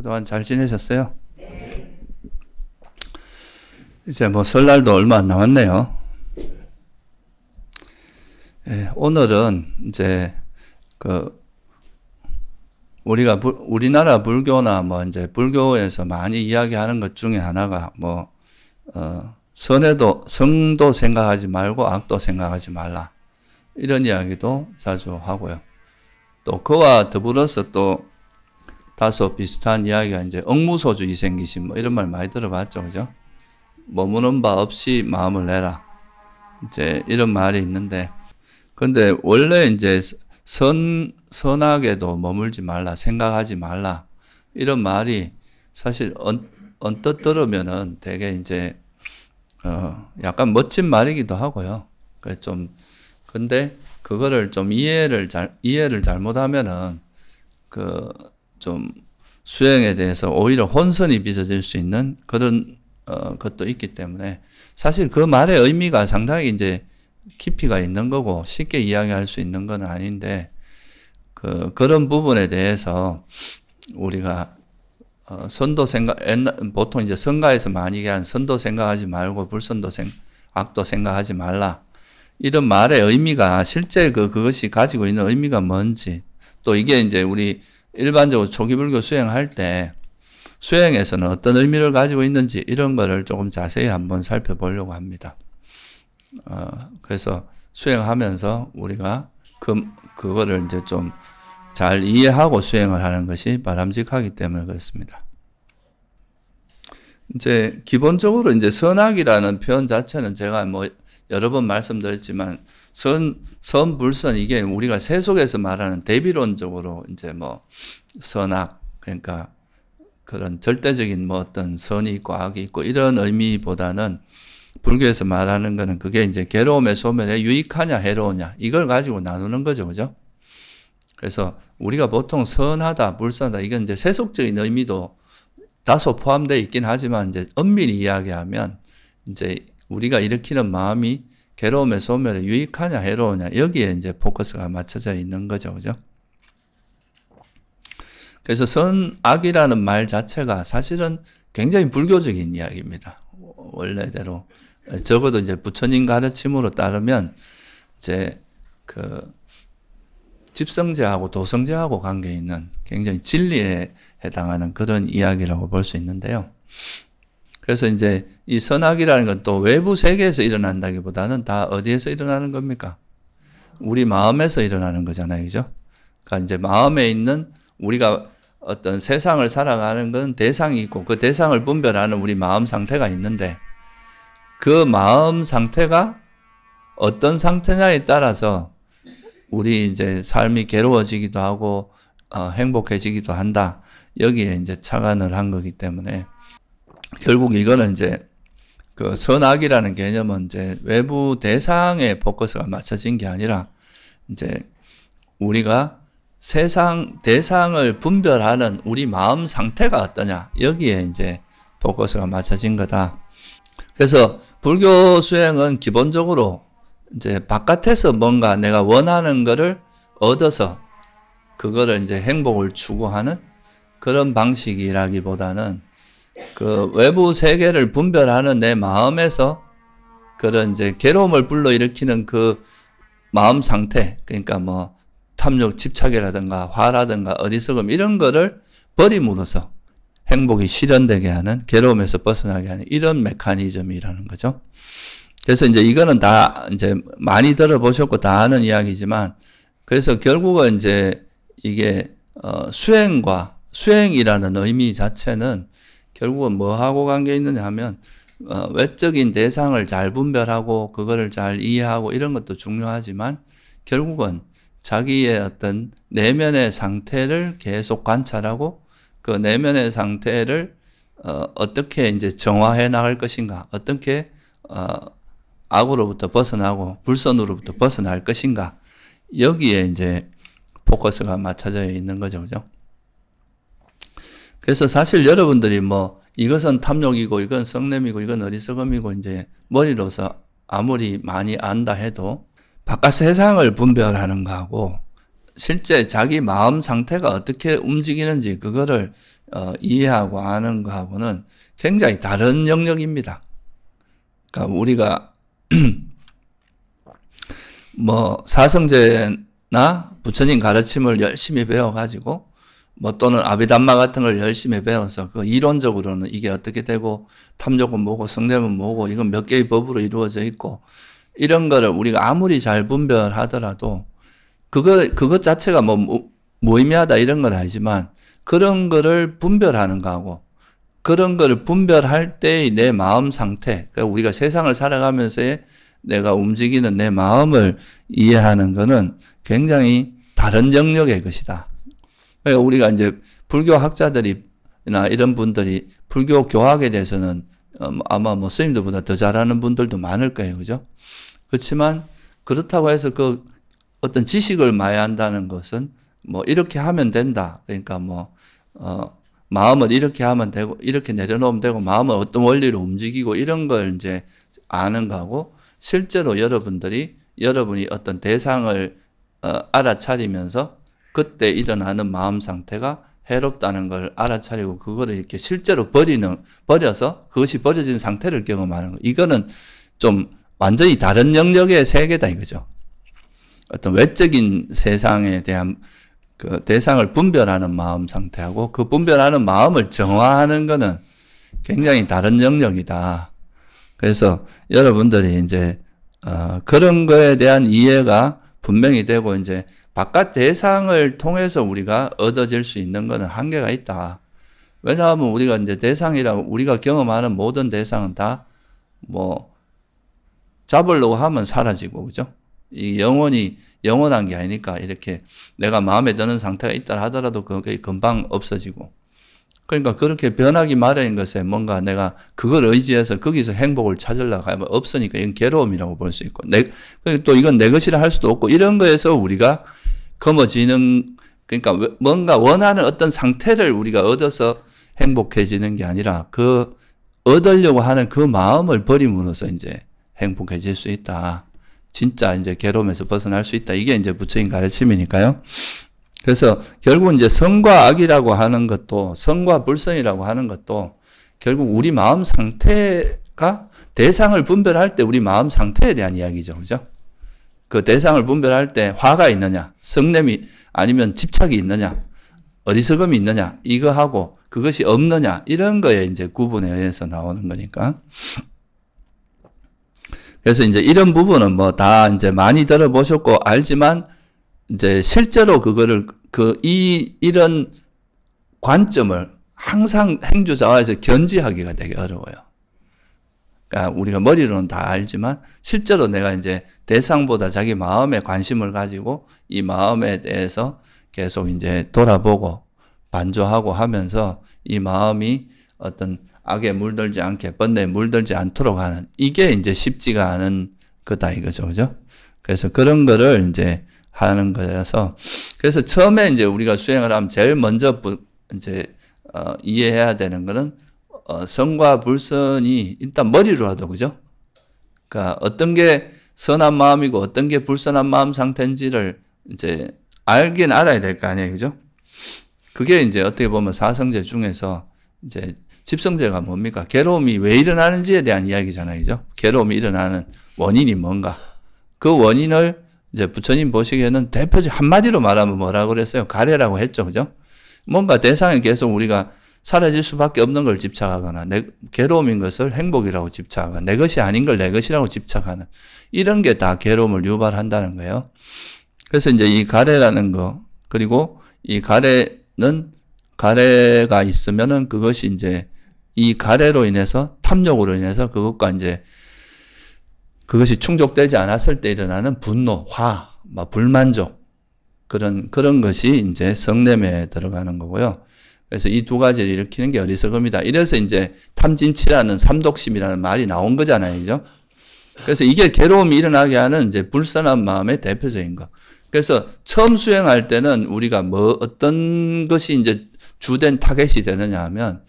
그동안 잘 지내셨어요? 이제 뭐 설날도 얼마 안 남았네요. 예, 오늘은 이제 그 우리가 부, 우리나라 불교나 뭐 이제 불교에서 많이 이야기하는 것 중에 하나가 뭐 어, 선에도 성도 생각하지 말고 악도 생각하지 말라 이런 이야기도 자주 하고요. 또 그와 더불어서 또 다소 비슷한 이야기가 이제 억무소주이 생기신 뭐 이런 말 많이 들어봤죠. 그죠? 머무는 바 없이 마음을 내라. 이제 이런 말이 있는데 근데 원래 이제 선 선악에도 머물지 말라. 생각하지 말라. 이런 말이 사실 언, 언뜻 들으면은 되게 이제 어 약간 멋진 말이기도 하고요. 그좀 그러니까 근데 그거를 좀 이해를 잘 이해를 잘못하면은 그좀 수행에 대해서 오히려 혼선이 빚어질 수 있는 그런 어, 것도 있기 때문에 사실 그 말의 의미가 상당히 이제 깊이가 있는 거고 쉽게 이야기할 수 있는 건 아닌데 그 그런 부분에 대해서 우리가 어, 선도 생각 옛날, 보통 이제 선가에서 많이 얘기한 선도 생각하지 말고 불선도 생 악도 생각하지 말라 이런 말의 의미가 실제 그 그것이 가지고 있는 의미가 뭔지 또 이게 이제 우리 일반적으로 초기불교 수행할 때 수행에서는 어떤 의미를 가지고 있는지 이런 거를 조금 자세히 한번 살펴보려고 합니다. 어, 그래서 수행하면서 우리가 그, 그거를 이제 좀 잘 이해하고 수행을 하는 것이 바람직하기 때문에 그렇습니다. 이제 기본적으로 이제 선악이라는 표현 자체는 제가 뭐 여러 번 말씀드렸지만 선, 선, 불선, 이게 우리가 세속에서 말하는 대비론적으로 이제 뭐 선악, 그러니까 그런 절대적인 뭐 어떤 선이 있고 악이 있고 이런 의미보다는 불교에서 말하는 거는 그게 이제 괴로움의 소멸에 유익하냐 해로우냐 이걸 가지고 나누는 거죠. 그죠? 그래서 우리가 보통 선하다, 불선하다 이건 이제 세속적인 의미도 다소 포함되어 있긴 하지만 이제 엄밀히 이야기하면 이제 우리가 일으키는 마음이 괴로움의 소멸에 유익하냐 해로우냐 여기에 이제 포커스가 맞춰져 있는 거죠. 그죠? 그래서 선악이라는 말 자체가 사실은 굉장히 불교적인 이야기입니다. 원래대로 적어도 이제 부처님 가르침으로 따르면 이제 그 집성제하고 도성제하고 관계 있는 굉장히 진리에 해당하는 그런 이야기라고 볼 수 있는데요. 그래서 이제 이 선악이라는 건 또 외부 세계에서 일어난다기보다는 다 어디에서 일어나는 겁니까? 우리 마음에서 일어나는 거잖아요. 그죠? 그러니까 이제 마음에 있는 우리가 어떤 세상을 살아가는 건 대상이 있고 그 대상을 분별하는 우리 마음 상태가 있는데 그 마음 상태가 어떤 상태냐에 따라서 우리 이제 삶이 괴로워지기도 하고 어, 행복해지기도 한다. 여기에 이제 착안을 한 거기 때문에 결국 이거는 이제 그 선악이라는 개념은 이제 외부 대상에 포커스가 맞춰진 게 아니라 이제 우리가 세상 대상을 분별하는 우리 마음 상태가 어떠냐 여기에 이제 포커스가 맞춰진 거다. 그래서 불교 수행은 기본적으로 이제 바깥에서 뭔가 내가 원하는 거를 얻어서 그거를 이제 행복을 추구하는 그런 방식이라기보다는 그 외부 세계를 분별하는 내 마음에서 그런 이제 괴로움을 불러일으키는 그 마음 상태, 그러니까 뭐 탐욕, 집착이라든가 화라든가 어리석음 이런 거를 버림으로써 행복이 실현되게 하는 괴로움에서 벗어나게 하는 이런 메커니즘이라는 거죠. 그래서 이제 이거는 다 이제 많이 들어보셨고 다 아는 이야기지만 그래서 결국은 이제 이게 어 수행과 수행이라는 의미 자체는 결국은 뭐하고 관계 있느냐 하면 어, 외적인 대상을 잘 분별하고 그거를 잘 이해하고 이런 것도 중요하지만 결국은 자기의 어떤 내면의 상태를 계속 관찰하고 그 내면의 상태를 어, 어떻게 이제 정화해 나갈 것인가 어떻게 어, 악으로부터 벗어나고 불선으로부터 벗어날 것인가 여기에 이제 포커스가 맞춰져 있는 거죠 그죠 그래서 사실 여러분들이 뭐 이것은 탐욕이고 이건 성냄이고 이건 어리석음이고 이제 머리로서 아무리 많이 안다 해도 바깥 세상을 분별하는 거하고 실제 자기 마음 상태가 어떻게 움직이는지 그거를 어, 이해하고 아는 거하고는 굉장히 다른 영역입니다. 그러니까 우리가 뭐 사성제나 부처님 가르침을 열심히 배워가지고 뭐 또는 아비담마 같은 걸 열심히 배워서 그 이론적으로는 이게 어떻게 되고 탐욕은 뭐고 성냄은 뭐고 이건 몇 개의 법으로 이루어져 있고 이런 거를 우리가 아무리 잘 분별하더라도 그거 그것 자체가 뭐 무의미하다 이런 건 아니지만 그런 거를 분별하는 거하고 그런 거를 분별할 때의 내 마음 상태 그러니까 우리가 세상을 살아가면서의 내가 움직이는 내 마음을 이해하는 거는 굉장히 다른 영역의 것이다. 그러니까 우리가 이제 불교 학자들이나 이런 분들이 불교 교학에 대해서는 어, 뭐 아마 뭐 스님들보다 더 잘하는 분들도 많을 거예요. 그죠? 그렇지만 그렇다고 해서 그 어떤 지식을 마야한다는 것은 뭐 이렇게 하면 된다. 그러니까 뭐, 어, 마음을 이렇게 하면 되고, 이렇게 내려놓으면 되고, 마음을 어떤 원리로 움직이고, 이런 걸 이제 아는 거고, 실제로 여러분들이, 여러분이 어떤 대상을 어, 알아차리면서 그때 일어나는 마음 상태가 해롭다는 걸 알아차리고 그거를 이렇게 실제로 버리는 버려서 그것이 버려진 상태를 경험하는 거. 이거는 좀 완전히 다른 영역의 세계다 이거죠. 어떤 외적인 세상에 대한 그 대상을 분별하는 마음 상태하고 그 분별하는 마음을 정화하는 거는 굉장히 다른 영역이다. 그래서 여러분들이 이제 어, 그런 거에 대한 이해가 분명히 되고 이제 바깥 대상을 통해서 우리가 얻어질 수 있는 것은 한계가 있다. 왜냐하면 우리가 이제 대상이라고 우리가 경험하는 모든 대상은 다 뭐 잡으려고 하면 사라지고 그죠? 이 영원히 영원한 게 아니니까 이렇게 내가 마음에 드는 상태가 있다 하더라도 그게 금방 없어지고 그러니까 그렇게 변하기 마련인 것에 뭔가 내가 그걸 의지해서 거기서 행복을 찾으려고 하면 없으니까 이건 괴로움이라고 볼 수 있고 내, 또 이건 내 것이라 할 수도 없고 이런 거에서 우리가 검어지는 그러니까 뭔가 원하는 어떤 상태를 우리가 얻어서 행복해지는 게 아니라 그 얻으려고 하는 그 마음을 버림으로써 이제 행복해질 수 있다. 진짜 이제 괴로움에서 벗어날 수 있다. 이게 이제 부처님 가르침이니까요. 그래서 결국 이제 성과 악이라고 하는 것도 성과 불성이라고 하는 것도 결국 우리 마음 상태가 대상을 분별할 때 우리 마음 상태에 대한 이야기죠. 그죠? 그 대상을 분별할 때 화가 있느냐, 성냄이 아니면 집착이 있느냐, 어리석음이 있느냐, 이거하고 그것이 없느냐, 이런 거에 이제 구분에 의해서 나오는 거니까. 그래서 이제 이런 부분은 뭐 다 이제 많이 들어보셨고 알지만 이제 실제로 그거를 그 이 이런 관점을 항상 행주자와에서 견지하기가 되게 어려워요. 그러니까 우리가 머리로는 다 알지만 실제로 내가 이제 대상보다 자기 마음에 관심을 가지고 이 마음에 대해서 계속 이제 돌아보고 반조하고 하면서 이 마음이 어떤 악에 물들지 않게 번뇌에 물들지 않도록 하는 이게 이제 쉽지가 않은 거다 이거죠. 그죠? 그래서 그런 거를 이제 하는 거여서 그래서 처음에 이제 우리가 수행을 하면 제일 먼저 이제 어, 이해해야 되는 거는 어, 선과 불선이 일단 머리로라도 그죠? 그러니까 어떤 게 선한 마음이고 어떤 게 불선한 마음 상태인지를 이제 알긴 알아야 될 거 아니에요, 그죠? 그게 이제 어떻게 보면 사성제 중에서 이제 집성제가 뭡니까? 괴로움이 왜 일어나는지에 대한 이야기잖아요, 그죠? 괴로움이 일어나는 원인이 뭔가? 그 원인을 이제 부처님 보시기에는 대표적 한마디로 말하면 뭐라고 그랬어요? 가래라고 했죠, 그죠? 뭔가 대상에 계속 우리가 사라질 수밖에 없는 걸 집착하거나 내, 괴로움인 것을 행복이라고 집착하거나 내 것이 아닌 걸 내 것이라고 집착하는 이런 게 다 괴로움을 유발한다는 거예요. 그래서 이제 이 가래라는 거 그리고 이 가래는 가래가 있으면은 그것이 이제 이 가래로 인해서 탐욕으로 인해서 그것과 이제 그것이 충족되지 않았을 때 일어나는 분노, 화, 불만족 그런 그런 것이 이제 성냄에 들어가는 거고요. 그래서 이 두 가지를 일으키는 게 어리석음이다. 이래서 이제 탐진치라는 삼독심이라는 말이 나온 거잖아요. 그죠? 그래서 이게 괴로움이 일어나게 하는 이제 불선한 마음의 대표적인 거. 그래서 처음 수행할 때는 우리가 뭐 어떤 것이 이제 주된 타겟이 되느냐 하면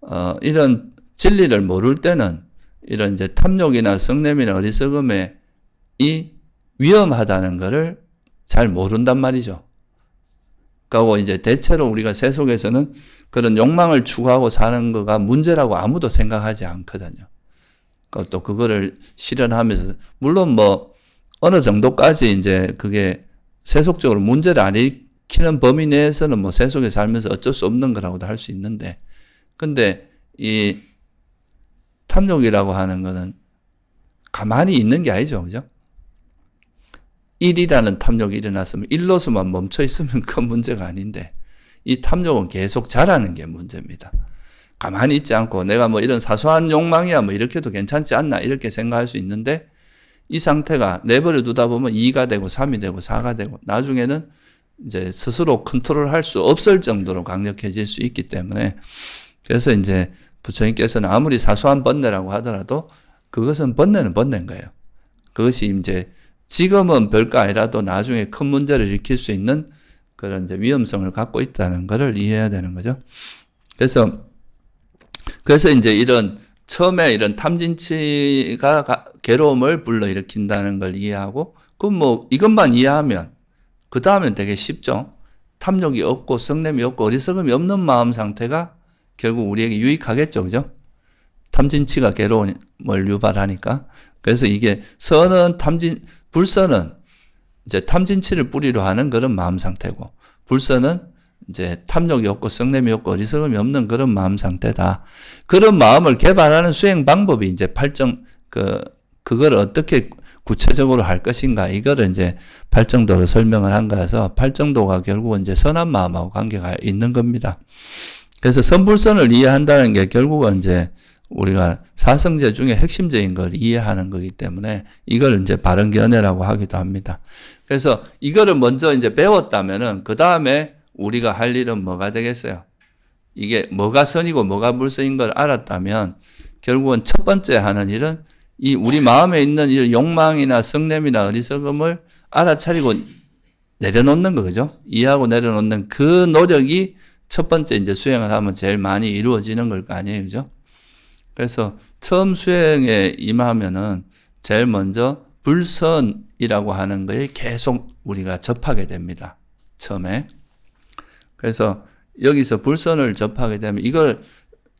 어 이런 진리를 모를 때는 이런 이제 탐욕이나 성냄이나 어리석음에 이 위험하다는 것을 잘 모른단 말이죠. 가고 이제 대체로 우리가 세속에서는 그런 욕망을 추구하고 사는 거가 문제라고 아무도 생각하지 않거든요. 그러니까 또 그거를 실현하면서 물론 뭐 어느 정도까지 이제 그게 세속적으로 문제를 안 일으키는 범위 내에서는 뭐 세속에 살면서 어쩔 수 없는 거라고도 할 수 있는데 근데 이 탐욕이라고 하는 거는 가만히 있는 게 아니죠. 그죠? 1이라는 탐욕이 일어났으면 1로서만 멈춰 있으면 큰 문제가 아닌데 이 탐욕은 계속 자라는 게 문제입니다. 가만히 있지 않고 내가 뭐 이런 사소한 욕망이야 뭐 이렇게도 괜찮지 않나 이렇게 생각할 수 있는데 이 상태가 내버려 두다 보면 2가 되고 3이 되고 4가 되고 나중에는 이제 스스로 컨트롤할 수 없을 정도로 강력해질 수 있기 때문에 그래서 이제 부처님께서는 아무리 사소한 번뇌라고 하더라도 그것은 번뇌는 번뇌인 거예요. 그것이 이제 지금은 별거 아니라도 나중에 큰 문제를 일으킬 수 있는 그런 이제 위험성을 갖고 있다는 것을 이해해야 되는 거죠. 그래서 그래서 이제 이런 처음에 이런 탐진치가 괴로움을 불러일으킨다는 걸 이해하고 그럼 뭐 이것만 이해하면 그 다음엔 되게 쉽죠. 탐욕이 없고 성냄이 없고 어리석음이 없는 마음 상태가 결국 우리에게 유익하겠죠. 그죠? 탐진치가 괴로움을 유발하니까. 그래서 이게 선은 탐진 불서는 이제 탐진치를 뿌리로 하는 그런 마음 상태고 불서는 이제 탐욕이 없고 성냄이 없고 어리석음이 없는 그런 마음 상태다. 그런 마음을 개발하는 수행 방법이 이제 팔정 그 그걸 어떻게 구체적으로 할 것인가 이거를 이제 팔정도로 설명을 한 거라서 팔정도가 결국은 이제 선한 마음하고 관계가 있는 겁니다. 그래서 선불선을 이해한다는 게 결국은 이제 우리가 사성제 중에 핵심적인 걸 이해하는 거기 때문에 이걸 이제 바른 견해라고 하기도 합니다. 그래서 이거를 먼저 이제 배웠다면은 그 다음에 우리가 할 일은 뭐가 되겠어요? 이게 뭐가 선이고 뭐가 물선인 걸 알았다면 결국은 첫 번째 하는 일은 이 우리 마음에 있는 이 욕망이나 성냄이나 어리석음을 알아차리고 내려놓는 거죠. 이해하고 내려놓는 그 노력이 첫 번째 이제 수행을 하면 제일 많이 이루어지는 걸 거 아니에요. 그죠? 그래서 처음 수행에 임하면은 제일 먼저 불선이라고 하는 거에 계속 우리가 접하게 됩니다. 처음에. 그래서 여기서 불선을 접하게 되면 이걸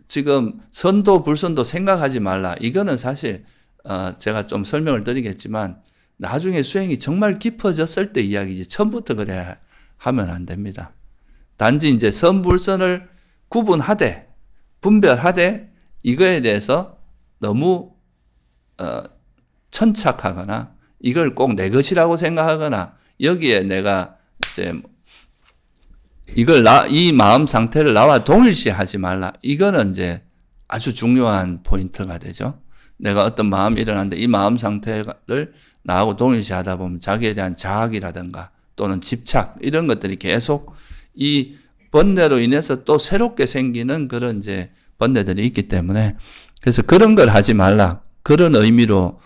지금 선도 불선도 생각하지 말라. 이거는 사실 어 제가 좀 설명을 드리겠지만 나중에 수행이 정말 깊어졌을 때 이야기지 처음부터 그래 하면 안 됩니다. 단지 이제 선불선을 구분하되 분별하되 이거에 대해서 너무 어, 천착하거나 이걸 꼭 내 것이라고 생각하거나 여기에 내가 이제 이걸 나, 이 마음 상태를 나와 동일시하지 말라. 이거는 이제 아주 중요한 포인트가 되죠. 내가 어떤 마음이 일어났는데 이 마음 상태를 나하고 동일시하다 보면 자기에 대한 자학이라든가 또는 집착 이런 것들이 계속 이 번뇌로 인해서 또 새롭게 생기는 그런 이제 번뇌들이 있기 때문에 그래서 그런 걸 하지 말라 그런 의미로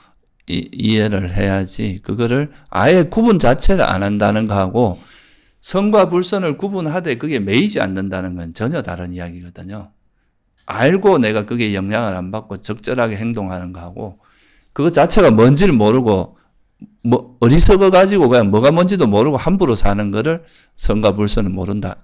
이, 이해를 해야지 그거를 아예 구분 자체를 안 한다는 거하고 성과 불선을 구분하되 그게 매이지 않는다는 건 전혀 다른 이야기거든요. 알고 내가 그게 영향을 안 받고 적절하게 행동하는 거하고 그것 자체가 뭔지를 모르고 뭐 어리석어 가지고 그냥 뭐가 뭔지도 모르고 함부로 사는 거를 성과 불선을 모른다.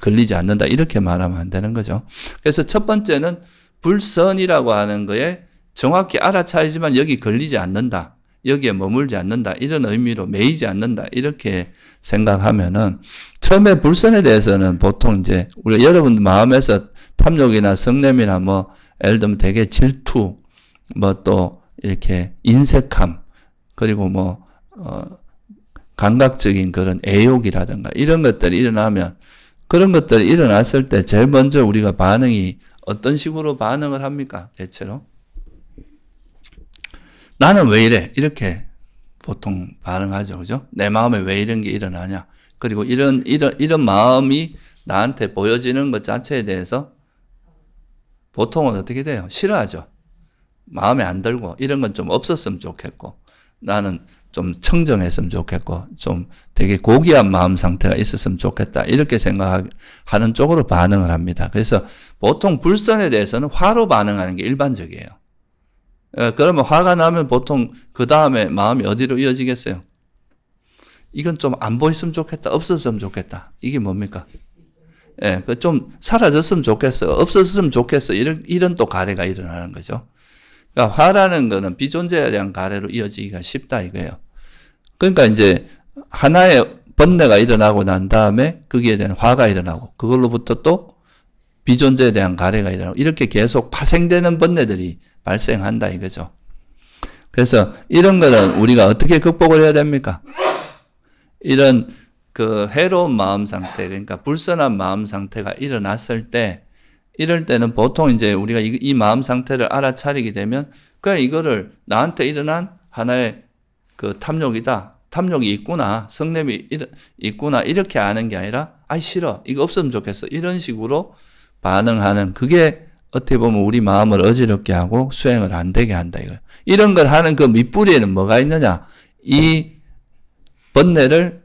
걸리지 않는다. 이렇게 말하면 안 되는 거죠. 그래서 첫 번째는 불선이라고 하는 거에 정확히 알아차리지만 여기 걸리지 않는다. 여기에 머물지 않는다. 이런 의미로 매이지 않는다. 이렇게 생각하면은 처음에 불선에 대해서는 보통 이제 우리 여러분 마음에서 탐욕이나 성냄이나 뭐 예를 들면 되게 질투 뭐 또 이렇게 인색함 그리고 뭐 어, 감각적인 그런 애욕이라든가 이런 것들이 일어나면 그런 것들이 일어났을 때 제일 먼저 우리가 반응이 어떤 식으로 반응을 합니까? 대체로? 나는 왜 이래? 이렇게 보통 반응하죠. 그죠? 내 마음에 왜 이런 게 일어나냐? 그리고 이런, 이런, 이런 마음이 나한테 보여지는 것 자체에 대해서 보통은 어떻게 돼요? 싫어하죠. 마음에 안 들고, 이런 건 좀 없었으면 좋겠고, 나는 좀 청정했으면 좋겠고 좀 되게 고귀한 마음 상태가 있었으면 좋겠다 이렇게 생각하는 쪽으로 반응을 합니다. 그래서 보통 불선에 대해서는 화로 반응하는 게 일반적이에요. 예, 그러면 화가 나면 보통 그 다음에 마음이 어디로 이어지겠어요? 이건 좀 안 보였으면 좋겠다, 없었으면 좋겠다. 이게 뭡니까? 예, 그좀 사라졌으면 좋겠어, 없었으면 좋겠어. 이런 이런 또 가래가 일어나는 거죠. 그러니까 화라는 거는 비존재에 대한 가래로 이어지기가 쉽다 이거예요. 그러니까 이제 하나의 번뇌가 일어나고 난 다음에 거기에 대한 화가 일어나고 그걸로부터 또 비존재에 대한 가래가 일어나고 이렇게 계속 파생되는 번뇌들이 발생한다 이거죠. 그래서 이런 거는 우리가 어떻게 극복을 해야 됩니까? 이런 그 해로운 마음 상태, 그러니까 불선한 마음 상태가 일어났을 때, 이럴 때는 보통 이제 우리가 이, 이 마음 상태를 알아차리게 되면, 그냥 이거를 나한테 일어난 하나의 그 탐욕이다. 탐욕이 있구나, 성냄이 있구나, 이렇게 아는 게 아니라, 아이, 싫어. 이거 없으면 좋겠어. 이런 식으로 반응하는, 그게 어떻게 보면 우리 마음을 어지럽게 하고 수행을 안 되게 한다, 이거. 이런 걸 하는 그 밑뿌리에는 뭐가 있느냐? 이 번뇌를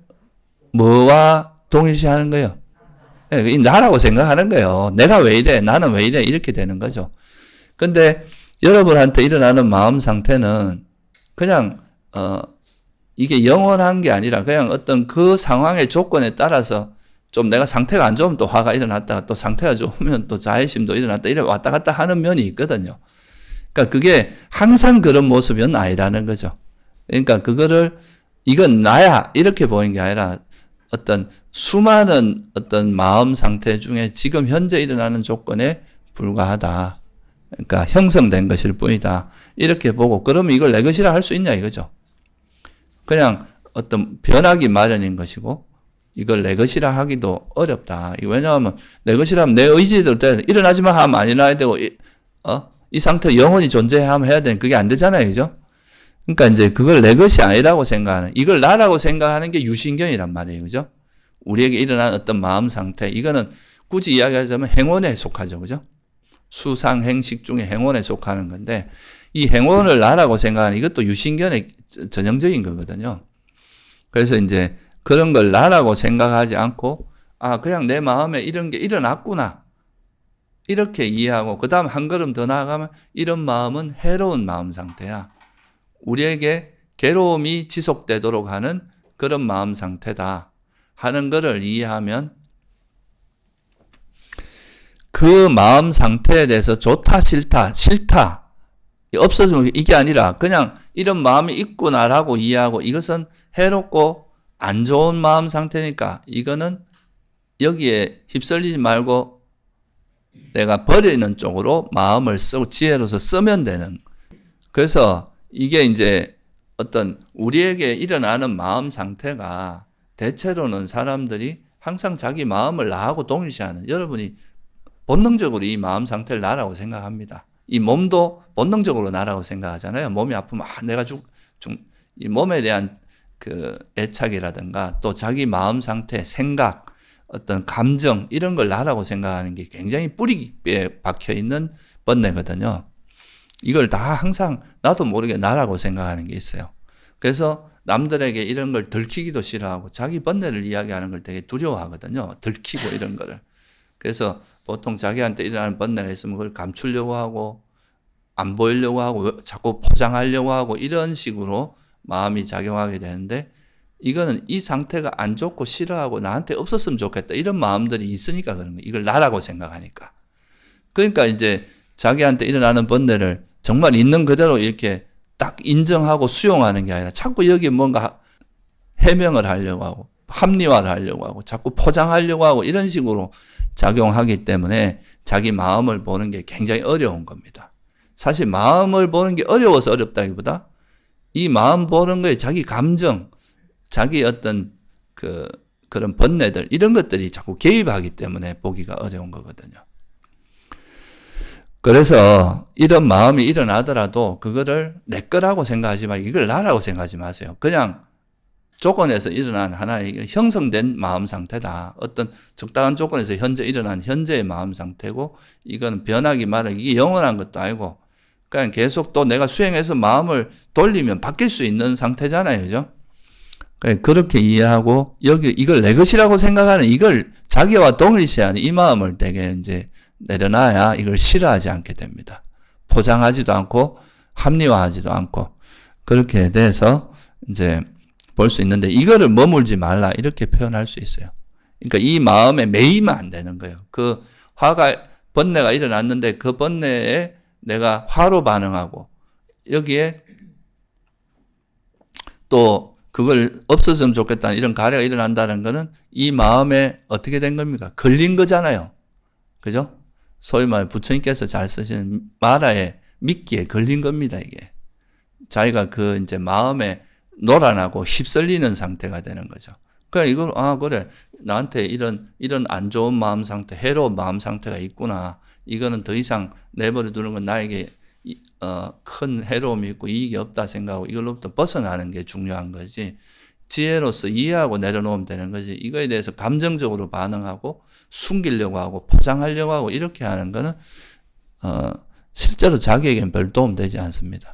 뭐와 동일시하는 거예요? 예, 이 나라고 생각하는 거예요. 내가 왜 이래? 나는 왜 이래? 이렇게 되는 거죠. 근데 여러분한테 일어나는 마음 상태는 그냥 어 이게 영원한 게 아니라 그냥 어떤 그 상황의 조건에 따라서 좀 내가 상태가 안 좋으면 또 화가 일어났다가 또 상태가 좋으면 또 자의심도 일어났다 이래 왔다 갔다 하는 면이 있거든요. 그러니까 그게 항상 그런 모습은 아니라는 거죠. 그러니까 그거를 이건 나야 이렇게 보인 게 아니라 어떤 수많은 어떤 마음 상태 중에 지금 현재 일어나는 조건에 불과하다. 그러니까 형성된 것일 뿐이다. 이렇게 보고 그러면 이걸 내 것이라 할 수 있냐 이거죠. 그냥 어떤 변하기 마련인 것이고 이걸 내 것이라 하기도 어렵다. 왜냐하면 내 것이라 면내 의지대로 돼. 일어나지 마 하면 안 일어나야 되고 이, 어? 이 상태 영원히 존재하면 해야 되는 그게 안 되잖아요. 그죠? 그러니까 이제 그걸 내 것이 아니라고 생각하는 이걸 나라고 생각하는 게 유신견이란 말이에요. 그죠? 우리에게 일어난 어떤 마음 상태 이거는 굳이 이야기하자면 행원에 속하죠. 그죠? 수상 행식 중에 행원에 속하는 건데 이 행원을 나라고 생각하는 이것도 유신견의 전형적인 거거든요. 그래서 이제 그런 걸 나라고 생각하지 않고 아 그냥 내 마음에 이런 게 일어났구나 이렇게 이해하고 그 다음 한 걸음 더 나아가면 이런 마음은 해로운 마음 상태야. 우리에게 괴로움이 지속되도록 하는 그런 마음 상태다 하는 것을 이해하면 그 마음 상태에 대해서 좋다 싫다 싫다 없어지면 이게 아니라 그냥 이런 마음이 있구나라고 이해하고 이것은 해롭고 안 좋은 마음 상태니까 이거는 여기에 휩쓸리지 말고 내가 버리는 쪽으로 마음을 쓰고 지혜로서 쓰면 되는. 그래서 이게 이제 어떤 우리에게 일어나는 마음 상태가 대체로는 사람들이 항상 자기 마음을 나하고 동일시하는 여러분이 본능적으로 이 마음 상태를 나라고 생각합니다. 이 몸도 본능적으로 나라고 생각하잖아요. 몸이 아프면 아, 내가 죽, 죽, 이 몸에 대한 그 애착이라든가 또 자기 마음 상태, 생각, 어떤 감정 이런 걸 나라고 생각하는 게 굉장히 뿌리 깊 박혀 있는 번뇌거든요. 이걸 다 항상 나도 모르게 나라고 생각하는 게 있어요. 그래서 남들에게 이런 걸 들키기도 싫어하고 자기 번뇌를 이야기하는 걸 되게 두려워하거든요. 들키고 이런 거를. 그래서 보통 자기한테 일어나는 번뇌가 있으면 그걸 감추려고 하고 안 보이려고 하고 자꾸 포장하려고 하고 이런 식으로 마음이 작용하게 되는데 이거는 이 상태가 안 좋고 싫어하고 나한테 없었으면 좋겠다 이런 마음들이 있으니까 그런 거 이걸 나라고 생각하니까 그러니까 이제 자기한테 일어나는 번뇌를 정말 있는 그대로 이렇게 딱 인정하고 수용하는 게 아니라 자꾸 여기 뭔가 해명을 하려고 하고 합리화를 하려고 하고 자꾸 포장하려고 하고 이런 식으로 작용하기 때문에 자기 마음을 보는 게 굉장히 어려운 겁니다. 사실 마음을 보는 게 어려워서 어렵다기보다 이 마음 보는 거에 자기 감정, 자기 어떤 그 그런 번뇌들 이런 것들이 자꾸 개입하기 때문에 보기가 어려운 거거든요. 그래서 이런 마음이 일어나더라도 그거를 내 거라고 생각하지 말고 이걸 나라고 생각하지 마세요. 그냥 조건에서 일어난 하나의 그 형성된 마음 상태다. 어떤 적당한 조건에서 현재 일어난 현재의 마음 상태고 이건 변하기 마련 이게 영원한 것도 아니고 그러 계속 또 내가 수행해서 마음을 돌리면 바뀔 수 있는 상태잖아요. 그죠? 그렇게 이해하고 여기 이걸 내 것이라고 생각하는 이걸 자기와 동일시하는 이 마음을 되게 이제 내려놔야 이걸 싫어하지 않게 됩니다. 포장하지도 않고 합리화하지도 않고 그렇게 돼서 이제 볼수 있는데 이거를 머물지 말라 이렇게 표현할 수 있어요. 그러니까 이 마음에 매이면 안 되는 거예요. 그 화가 번뇌가 일어났는데 그 번뇌에 내가 화로 반응하고 여기에 또 그걸 없어으면 좋겠다는 이런 가래가 일어난다는 것은 이 마음에 어떻게 된 겁니까? 걸린 거잖아요. 그죠? 소위 말해 부처님께서 잘 쓰시는 마라에 믿기에 걸린 겁니다, 이게. 자기가 그 이제 마음에 노란하고 휩쓸리는 상태가 되는 거죠. 그러니까 이걸 아 그래 나한테 이런 이런 안 좋은 마음 상태, 해로운 마음 상태가 있구나. 이거는 더 이상 내버려 두는 건 나에게 어, 큰 해로움이 있고 이익이 없다 생각하고 이걸로부터 벗어나는 게 중요한 거지. 지혜로서 이해하고 내려놓으면 되는 거지. 이거에 대해서 감정적으로 반응하고 숨기려고 하고 포장하려고 하고 이렇게 하는 거는 어, 실제로 자기에겐 별 도움 되지 않습니다.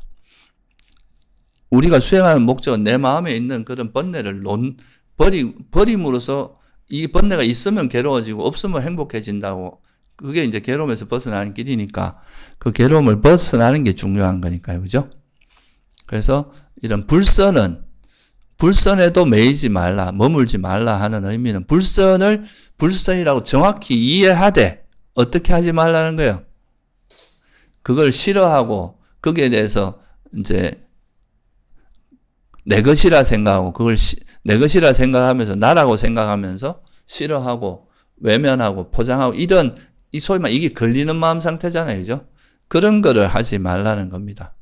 우리가 수행하는 목적은 내 마음에 있는 그런 번뇌를 논, 버리, 버림으로써 이 번뇌가 있으면 괴로워지고 없으면 행복해진다고. 그게 이제 괴로움에서 벗어나는 길이니까 그 괴로움을 벗어나는 게 중요한 거니까요. 그죠? 그래서 이런 불선은 불선에도 매이지 말라, 머물지 말라 하는 의미는 불선을 불선이라고 정확히 이해하되 어떻게 하지 말라는 거예요. 그걸 싫어하고 거기에 대해서 이제 내 것이라 생각하고 그걸 시, 내 것이라 생각하면서 나라고 생각하면서 싫어하고 외면하고 포장하고 이런 이 소위 말 이게 걸리는 마음 상태잖아요. 그죠? 그런 거를 하지 말라는 겁니다.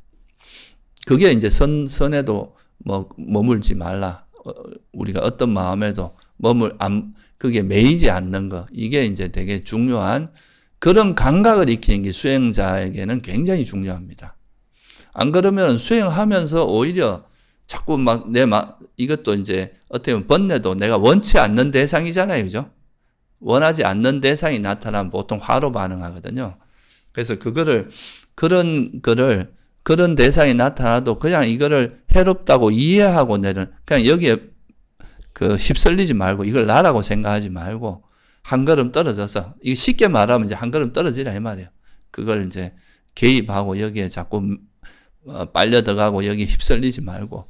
그게 이제 선 선에도 뭐 머물지 말라. 어, 우리가 어떤 마음에도 머물 안 그게 매이지 않는 거. 이게 이제 되게 중요한 그런 감각을 익히는 게 수행자에게는 굉장히 중요합니다. 안 그러면 수행하면서 오히려 자꾸 막 내 막 이것도 이제 어떻게 보면 번뇌도 내가 원치 않는 대상이잖아요. 그죠? 원하지 않는 대상이 나타나면 보통 화로 반응하거든요. 그래서 그거를 그런 거를 그런 대상이 나타나도 그냥 이거를 해롭다고 이해하고 내는 그냥 여기에 그 휩쓸리지 말고 이걸 나라고 생각하지 말고 한 걸음 떨어져서 이게 쉽게 말하면 이제 한 걸음 떨어지라 이 말이에요. 그걸 이제 개입하고 여기에 자꾸 어, 빨려 들어가고 여기 휩쓸리지 말고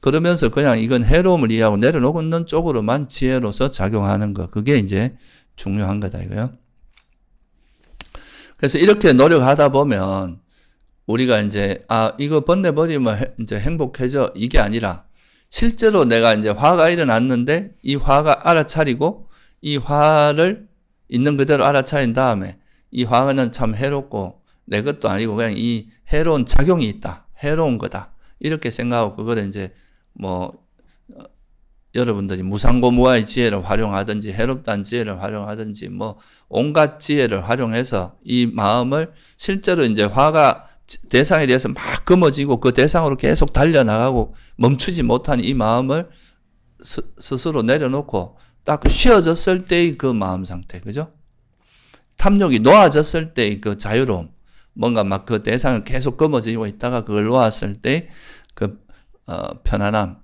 그러면서 그냥 이건 해로움을 이해하고 내려놓는 쪽으로만 지혜로서 작용하는 것. 그게 이제 중요한 거다 이거요. 그래서 이렇게 노력하다 보면 우리가 이제 아 이거 번내버리면 이제 행복해져 이게 아니라 실제로 내가 이제 화가 일어났는데 이 화가 알아차리고 이 화를 있는 그대로 알아차린 다음에 이 화는 참 해롭고 내 것도 아니고 그냥 이 해로운 작용이 있다 해로운 거다 이렇게 생각하고 그걸 이제 뭐 어, 여러분들이 무상고무와의 지혜를 활용하든지 해롭단 지혜를 활용하든지 뭐 온갖 지혜를 활용해서 이 마음을 실제로 이제 화가 대상에 대해서 막 금어지고 그 대상으로 계속 달려나가고 멈추지 못한 이 마음을 스, 스로 내려놓고 딱 쉬어졌을 때의 그 마음 상태, 그죠? 탐욕이 놓아졌을 때의 그 자유로움, 뭔가 막 그 대상을 계속 금어지고 있다가 그걸 놓았을 때그 어, 편안함,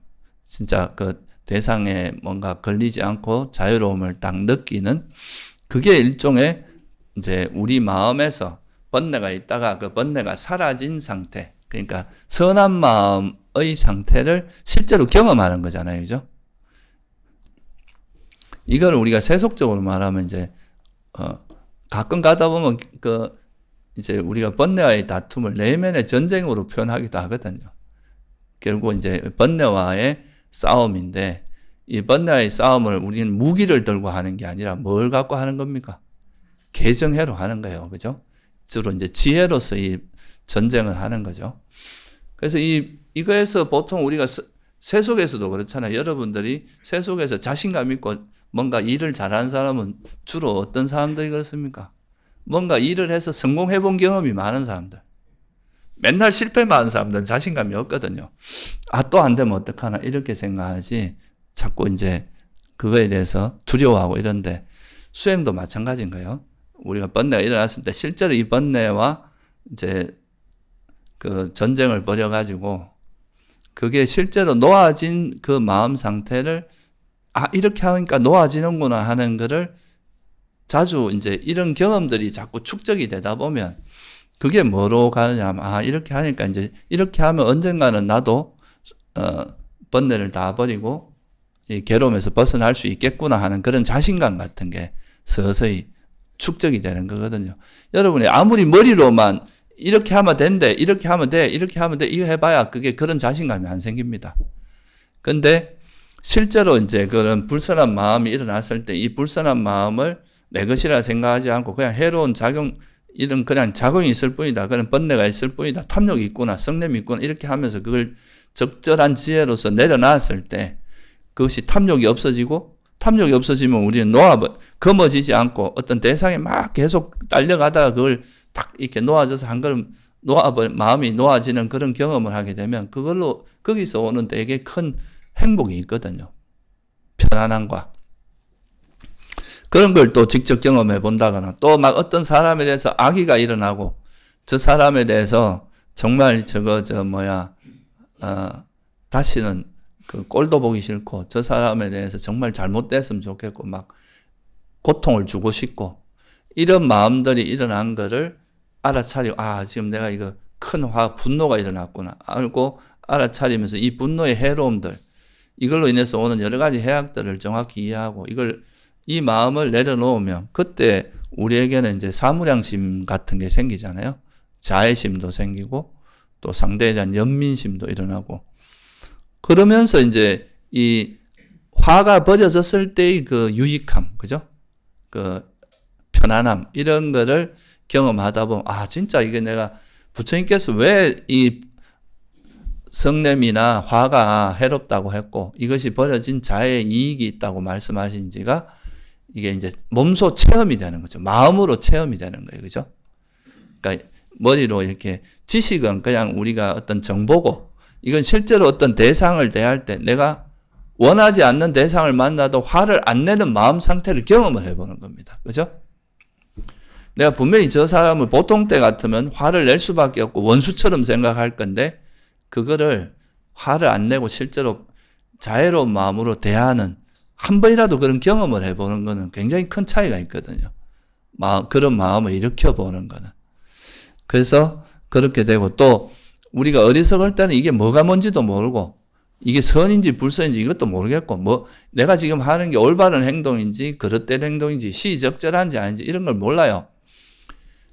진짜 그 대상에 뭔가 걸리지 않고 자유로움을 딱 느끼는 그게 일종의 이제 우리 마음에서 번뇌가 있다가 그 번뇌가 사라진 상태. 그러니까 선한 마음의 상태를 실제로 경험하는 거잖아요. 그죠? 이걸 우리가 세속적으로 말하면 이제 어 가끔 가다 보면 그 이제 우리가 번뇌와의 다툼을 내면의 전쟁으로 표현하기도 하거든요. 결국 이제 번뇌와의 싸움인데 이 번뇌와의 싸움을 우리는 무기를 들고 하는 게 아니라 뭘 갖고 하는 겁니까? 개정해로 하는 거예요. 그죠? 주로 이제 지혜로서 이 전쟁을 하는 거죠. 그래서 이, 이거에서 보통 우리가 세속에서도 그렇잖아요. 여러분들이 세속에서 자신감 있고 뭔가 일을 잘하는 사람은 주로 어떤 사람들이 그렇습니까? 뭔가 일을 해서 성공해 본 경험이 많은 사람들. 맨날 실패만 하 사람들은 자신감이 없거든요. 아, 또 안 되면 어떡하나, 이렇게 생각하지. 자꾸 이제 그거에 대해서 두려워하고 이런데 수행도 마찬가지인 거예요. 우리가 번뇌가 일어났을 때 실제로 이 번뇌와 이제 그 전쟁을 벌여가지고 그게 실제로 놓아진 그 마음 상태를 아, 이렇게 하니까 놓아지는구나 하는 거를 자주 이제 이런 경험들이 자꾸 축적이 되다 보면 그게 뭐로 가느냐 하면, 아, 이렇게 하니까 이제, 이렇게 하면 언젠가는 나도, 어, 번뇌를 다 버리고, 이 괴로움에서 벗어날 수 있겠구나 하는 그런 자신감 같은 게 서서히 축적이 되는 거거든요. 여러분이 아무리 머리로만 이렇게 하면 된대, 이렇게 하면 돼, 이렇게 하면 돼, 이거 해봐야 그게 그런 자신감이 안 생깁니다. 근데 실제로 이제 그런 불선한 마음이 일어났을 때 이 불선한 마음을 내 것이라 생각하지 않고 그냥 해로운 작용, 이런 그냥 작용이 있을 뿐이다. 그런 번뇌가 있을 뿐이다. 탐욕이 있구나. 성냄이 있구나. 이렇게 하면서 그걸 적절한 지혜로서 내려놨을 때 그것이 탐욕이 없어지고 탐욕이 없어지면 우리는 놓아 거머지지 않고 어떤 대상에 막 계속 딸려가다가 그걸 탁 이렇게 놓아져서 한 걸음 놓아 버 마음이 놓아지는 그런 경험을 하게 되면 그걸로 거기서 오는 되게 큰 행복이 있거든요. 편안함과 그런 걸 또 직접 경험해 본다거나 또 막 어떤 사람에 대해서 악의가 일어나고 저 사람에 대해서 정말 저거 저 뭐야 어, 다시는 그 꼴도 보기 싫고 저 사람에 대해서 정말 잘못됐으면 좋겠고 막 고통을 주고 싶고 이런 마음들이 일어난 거를 알아차리고 아 지금 내가 이거 큰 화 분노가 일어났구나 알고 알아차리면서 이 분노의 해로움들 이걸로 인해서 오는 여러 가지 해악들을 정확히 이해하고 이걸 이 마음을 내려놓으면 그때 우리에게는 이제 사무량심 같은 게 생기잖아요. 자애심도 생기고 또 상대에 대한 연민심도 일어나고 그러면서 이제 이 화가 버려졌을 때의 그 유익함, 그죠? 그 편안함 이런 거를 경험하다 보면 아 진짜 이게 내가 부처님께서 왜 이 성냄이나 화가 해롭다고 했고 이것이 버려진 자의 이익이 있다고 말씀하신지가 이게 이제 몸소 체험이 되는 거죠. 마음으로 체험이 되는 거예요. 그죠? 그러니까 머리로 이렇게 지식은 그냥 우리가 어떤 정보고 이건 실제로 어떤 대상을 대할 때 내가 원하지 않는 대상을 만나도 화를 안 내는 마음 상태를 경험을 해보는 겁니다. 그죠? 내가 분명히 저 사람을 보통 때 같으면 화를 낼 수밖에 없고 원수처럼 생각할 건데 그거를 화를 안 내고 실제로 자애로운 마음으로 대하는 한 번이라도 그런 경험을 해보는 거는 굉장히 큰 차이가 있거든요. 마, 그런 마음을 일으켜보는 거는. 그래서 그렇게 되고 또 우리가 어리석을 때는 이게 뭐가 뭔지도 모르고 이게 선인지 불선인지 이것도 모르겠고 뭐 내가 지금 하는 게 올바른 행동인지 그릇된 행동인지 시적절한지 아닌지 이런 걸 몰라요.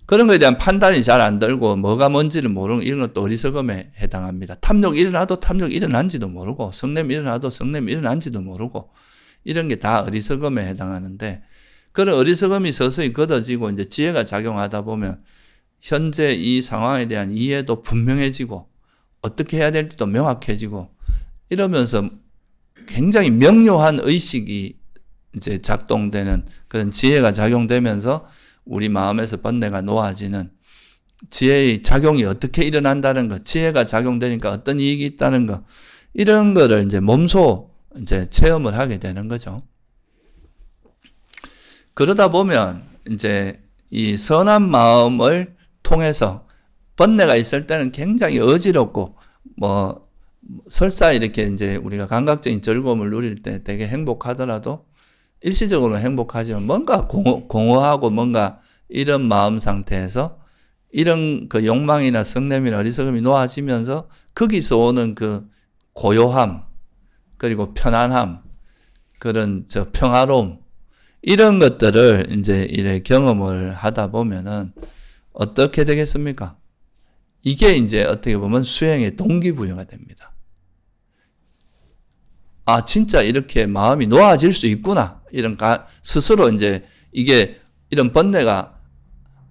그런 거에 대한 판단이 잘 안 들고 뭐가 뭔지를 모르는 이런 것도 어리석음에 해당합니다. 탐욕 일어나도 탐욕 일어난지도 모르고 성냄 일어나도 성냄 일어난지도 모르고 이런 게 다 어리석음에 해당하는데 그런 어리석음이 서서히 걷어지고 이제 지혜가 작용하다 보면 현재 이 상황에 대한 이해도 분명해지고 어떻게 해야 될지도 명확해지고 이러면서 굉장히 명료한 의식이 이제 작동되는 그런 지혜가 작용되면서 우리 마음에서 번뇌가 놓아지는 지혜의 작용이 어떻게 일어난다는 것, 지혜가 작용되니까 어떤 이익이 있다는 것, 이런 거를 이제 몸소 이제 체험을 하게 되는 거죠. 그러다 보면 이제 이 선한 마음을 통해서 번뇌가 있을 때는 굉장히 어지럽고 뭐 설사 이렇게 이제 우리가 감각적인 즐거움을 누릴 때 되게 행복하더라도 일시적으로 행복하지만 뭔가 공허, 공허하고 뭔가 이런 마음 상태에서 이런 그 욕망이나 성냄이나 어리석음이 놓아지면서 거기서 오는 그 고요함, 그리고 편안함, 그런 저 평화로움, 이런 것들을 이제 이래 경험을 하다 보면은 어떻게 되겠습니까? 이게 이제 어떻게 보면 수행의 동기부여가 됩니다. 아, 진짜 이렇게 마음이 놓아질 수 있구나. 이런 가, 스스로 이제 이게 이런 번뇌가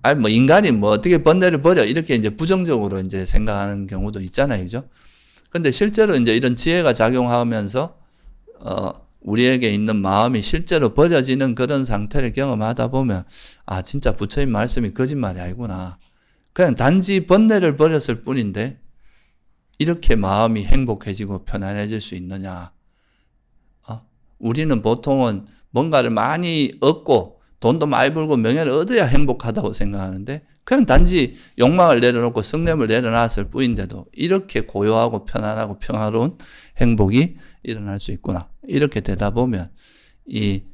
아니 뭐 인간이 뭐 어떻게 번뇌를 버려 이렇게 이제 부정적으로 이제 생각하는 경우도 있잖아요. 그죠? 근데 실제로 이제 이런 지혜가 작용하면서 어 우리에게 있는 마음이 실제로 버려지는 그런 상태를 경험하다 보면 아 진짜 부처님 말씀이 거짓말이 아니구나. 그냥 단지 번뇌를 버렸을 뿐인데 이렇게 마음이 행복해지고 편안해질 수 있느냐. 어? 우리는 보통은 뭔가를 많이 얻고 돈도 많이 벌고 명예를 얻어야 행복하다고 생각하는데 그냥 단지 욕망을 내려놓고 성냄을 내려놨을 뿐인데도 이렇게 고요하고 편안하고 평화로운 행복이 일어날 수 있구나. 이렇게 되다 보면 이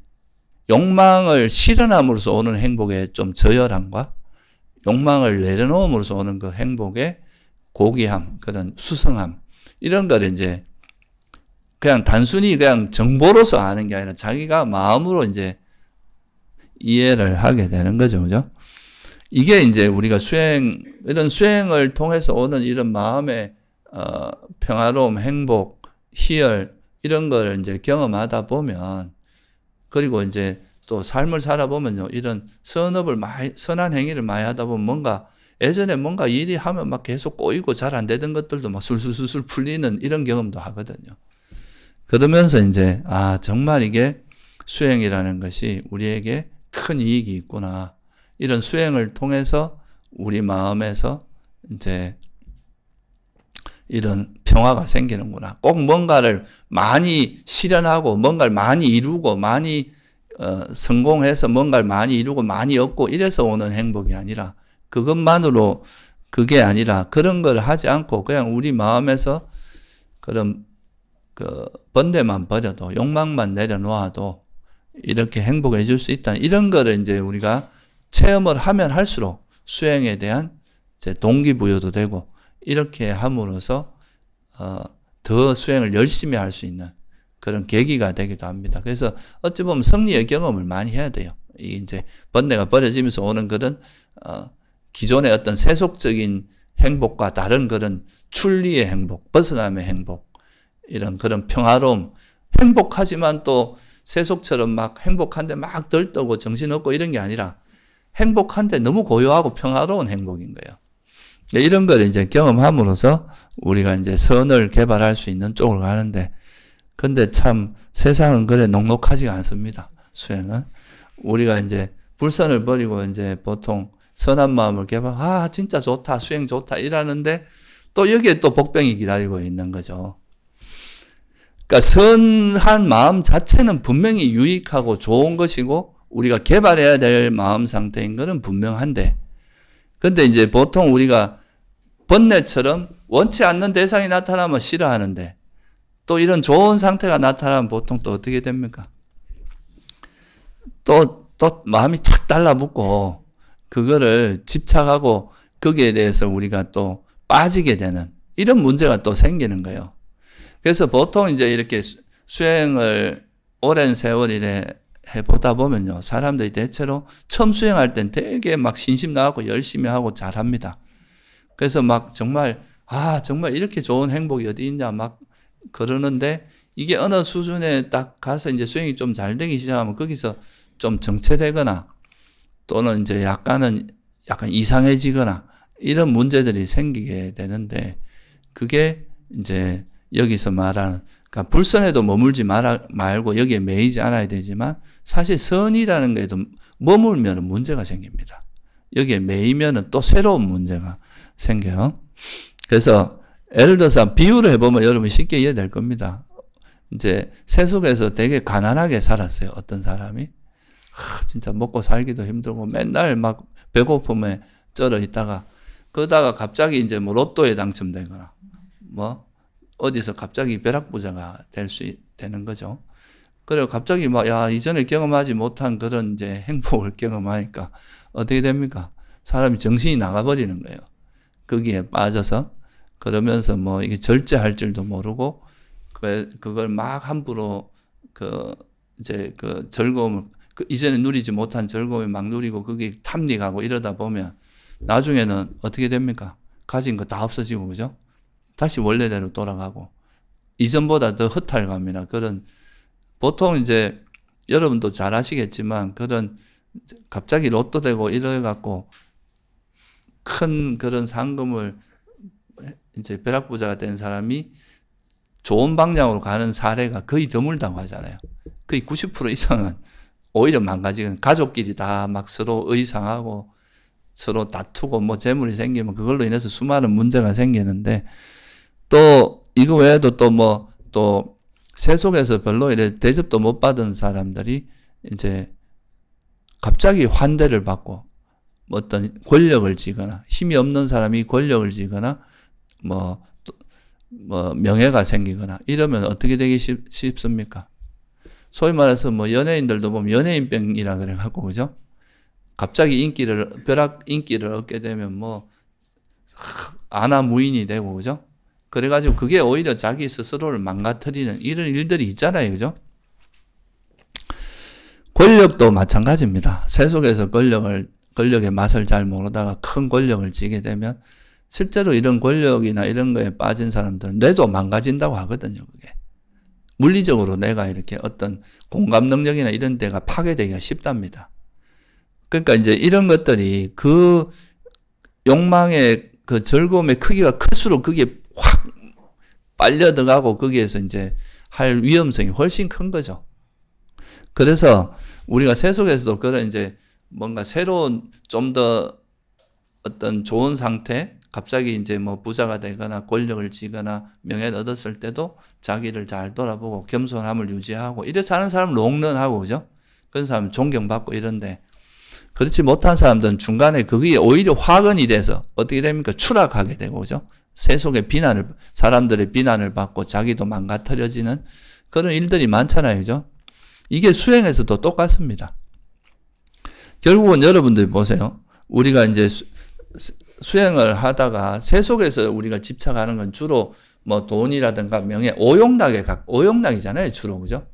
욕망을 실현함으로써 오는 행복의 좀 저열함과 욕망을 내려놓음으로써 오는 그 행복의 고귀함, 그런 수성함, 이런 걸 이제 그냥 단순히 그냥 정보로서 아는 게 아니라 자기가 마음으로 이제 이해를 하게 되는 거죠. 그죠? 이게 이제 우리가 수행, 이런 수행을 통해서 오는 이런 마음의 어, 평화로움, 행복, 희열, 이런 걸 이제 경험하다 보면, 그리고 이제 또 삶을 살아보면요, 이런 선업을 많이, 선한 행위를 많이 하다 보면 뭔가 예전에 뭔가 일이 하면 막 계속 꼬이고 잘 안 되던 것들도 막 술술술술 풀리는 이런 경험도 하거든요. 그러면서 이제, 아, 정말 이게 수행이라는 것이 우리에게 큰 이익이 있구나. 이런 수행을 통해서 우리 마음에서 이제 이런 평화가 생기는구나. 꼭 뭔가를 많이 실현하고 뭔가를 많이 이루고 많이 어, 성공해서 뭔가를 많이 이루고 많이 얻고 이래서 오는 행복이 아니라 그것만으로 그게 아니라 그런 걸 하지 않고 그냥 우리 마음에서 그런 그 번뇌만 버려도 욕망만 내려놓아도 이렇게 행복해질 수 있다. 이런 거를 이제 우리가 체험을 하면 할수록 수행에 대한 동기부여도 되고 이렇게 함으로써 어, 더 수행을 열심히 할 수 있는 그런 계기가 되기도 합니다. 그래서 어찌 보면 승리의 경험을 많이 해야 돼요. 이 이제 번뇌가 버려지면서 오는 그런 어, 기존의 어떤 세속적인 행복과 다른 그런 출리의 행복, 벗어남의 행복, 이런 그런 평화로움, 행복하지만 또 세속처럼 막 행복한데 막 들떠고 정신없고 이런 게 아니라 행복한데 너무 고요하고 평화로운 행복인 거예요. 이런 걸 이제 경험함으로써 우리가 이제 선을 개발할 수 있는 쪽으로 가는데, 근데 참 세상은 그래 녹록하지가 않습니다. 수행은. 우리가 이제 불선을 버리고 이제 보통 선한 마음을 개발, 아, 진짜 좋다, 수행 좋다, 이러는데 또 여기에 또 복병이 기다리고 있는 거죠. 그러니까 선한 마음 자체는 분명히 유익하고 좋은 것이고 우리가 개발해야 될 마음 상태인 것은 분명한데, 근데 이제 보통 우리가 번뇌처럼 원치 않는 대상이 나타나면 싫어하는데, 또 이런 좋은 상태가 나타나면 보통 또 어떻게 됩니까? 또, 또 마음이 착 달라붙고, 그거를 집착하고, 거기에 대해서 우리가 또 빠지게 되는, 이런 문제가 또 생기는 거예요. 그래서 보통 이제 이렇게 수행을 오랜 세월이래 해보다 보면요. 사람들이 대체로 처음 수행할 땐 되게 막 신심 나고 열심히 하고 잘합니다. 그래서 막 정말, 아, 정말 이렇게 좋은 행복이 어디 있냐 막 그러는데 이게 어느 수준에 딱 가서 이제 수행이 좀 잘 되기 시작하면 거기서 좀 정체되거나 또는 이제 약간은 약간 이상해지거나 이런 문제들이 생기게 되는데 그게 이제 여기서 말하는 그러니까 불선에도 머물지 말아, 말고 여기에 매이지 않아야 되지만 사실 선이라는 게도 머물면 문제가 생깁니다. 여기에 매이면 또 새로운 문제가 생겨요. 그래서 예를 들어서 비유를 해보면 여러분이 쉽게 이해될 겁니다. 이제 세속에서 되게 가난하게 살았어요. 어떤 사람이. 아, 진짜 먹고 살기도 힘들고 맨날 막 배고픔에 쩔어 있다가 그러다가 갑자기 이제 뭐 로또에 당첨되거나 뭐 어디서 갑자기 벼락부자가 될 수 되는 거죠. 그리고 갑자기 막, 야, 이전에 경험하지 못한 그런 이제 행복을 경험하니까 어떻게 됩니까? 사람이 정신이 나가버리는 거예요. 거기에 빠져서. 그러면서 뭐 이게 절제할 줄도 모르고 그, 그걸 막 함부로 그 이제 그 즐거움을 그 이전에 누리지 못한 즐거움을 막 누리고 거기 탐닉하고 이러다 보면 나중에는 어떻게 됩니까? 가진 거 다 없어지고 그죠? 다시 원래대로 돌아가고 이전보다 더 허탈감이나 그런 보통 이제 여러분도 잘 아시겠지만 그런 갑자기 로또 되고 이래 갖고 큰 그런 상금을 이제 벼락부자가 된 사람이 좋은 방향으로 가는 사례가 거의 드물다고 하잖아요. 거의 90% 이상은 오히려 망가지는 가족끼리 다 막 서로 의상하고 서로 다투고 뭐 재물이 생기면 그걸로 인해서 수많은 문제가 생기는데 또 이거 외에도 또 뭐또 뭐, 세속에서 별로 이래 대접도 못 받은 사람들이 이제 갑자기 환대를 받고 어떤 권력을 지거나 힘이 없는 사람이 권력을 지거나 뭐뭐 뭐 명예가 생기거나 이러면 어떻게 되기 쉽, 습니까 소위 말해서 뭐 연예인들도 보면 연예인병이라 그래갖고 그죠? 갑자기 인기를 벼락 인기를 얻게 되면 뭐 아나 무인이 되고 그죠? 그래가지고 그게 오히려 자기 스스로를 망가뜨리는 이런 일들이 있잖아요. 그죠? 권력도 마찬가지입니다. 세속에서 권력을, 권력의 맛을 잘 모르다가 큰 권력을 쥐게 되면 실제로 이런 권력이나 이런 거에 빠진 사람들은 뇌도 망가진다고 하거든요. 그게. 물리적으로 내가 이렇게 어떤 공감 능력이나 이런 데가 파괴되기가 쉽답니다. 그러니까 이제 이런 것들이 그 욕망의 그 즐거움의 크기가 클수록 그게 확 빨려 들어가고 거기에서 이제 할 위험성이 훨씬 큰 거죠. 그래서 우리가 세속에서도 그런 이제 뭔가 새로운 좀 더 어떤 좋은 상태, 갑자기 이제 뭐 부자가 되거나 권력을 쥐거나 명예를 얻었을 때도 자기를 잘 돌아보고 겸손함을 유지하고 이래서 하는 사람 롱런하고 그죠? 그런 사람 존경받고 이런데 그렇지 못한 사람들은 중간에 그게 오히려 화근이 돼서 어떻게 됩니까? 추락하게 되고 그죠? 세속의 비난을 사람들의 비난을 받고 자기도 망가뜨려지는 그런 일들이 많잖아요. 그죠? 이게 수행에서도 똑같습니다. 결국은 여러분들 보세요. 우리가 이제 수, 행을 하다가 세속에서 우리가 집착하는 건 주로 뭐 돈이라든가 명예, 오용락에 각 오용락이잖아요, 주로. 그죠?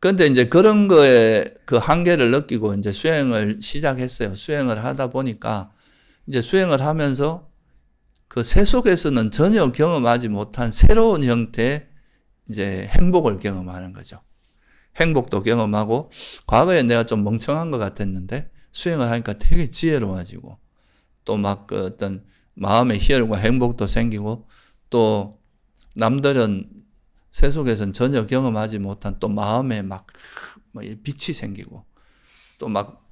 근데 이제 그런 거에 그 한계를 느끼고 이제 수행을 시작했어요. 수행을 하다 보니까 이제 수행을 하면서 그 세속에서는 전혀 경험하지 못한 새로운 형태의 이제 행복을 경험하는 거죠. 행복도 경험하고 과거에 내가 좀 멍청한 것 같았는데 수행을 하니까 되게 지혜로워지고 또막그 어떤 마음의 희열과 행복도 생기고 또 남들은 세속에서는 전혀 경험하지 못한 또 마음에 막, 막 뭐 빛이 생기고 또 막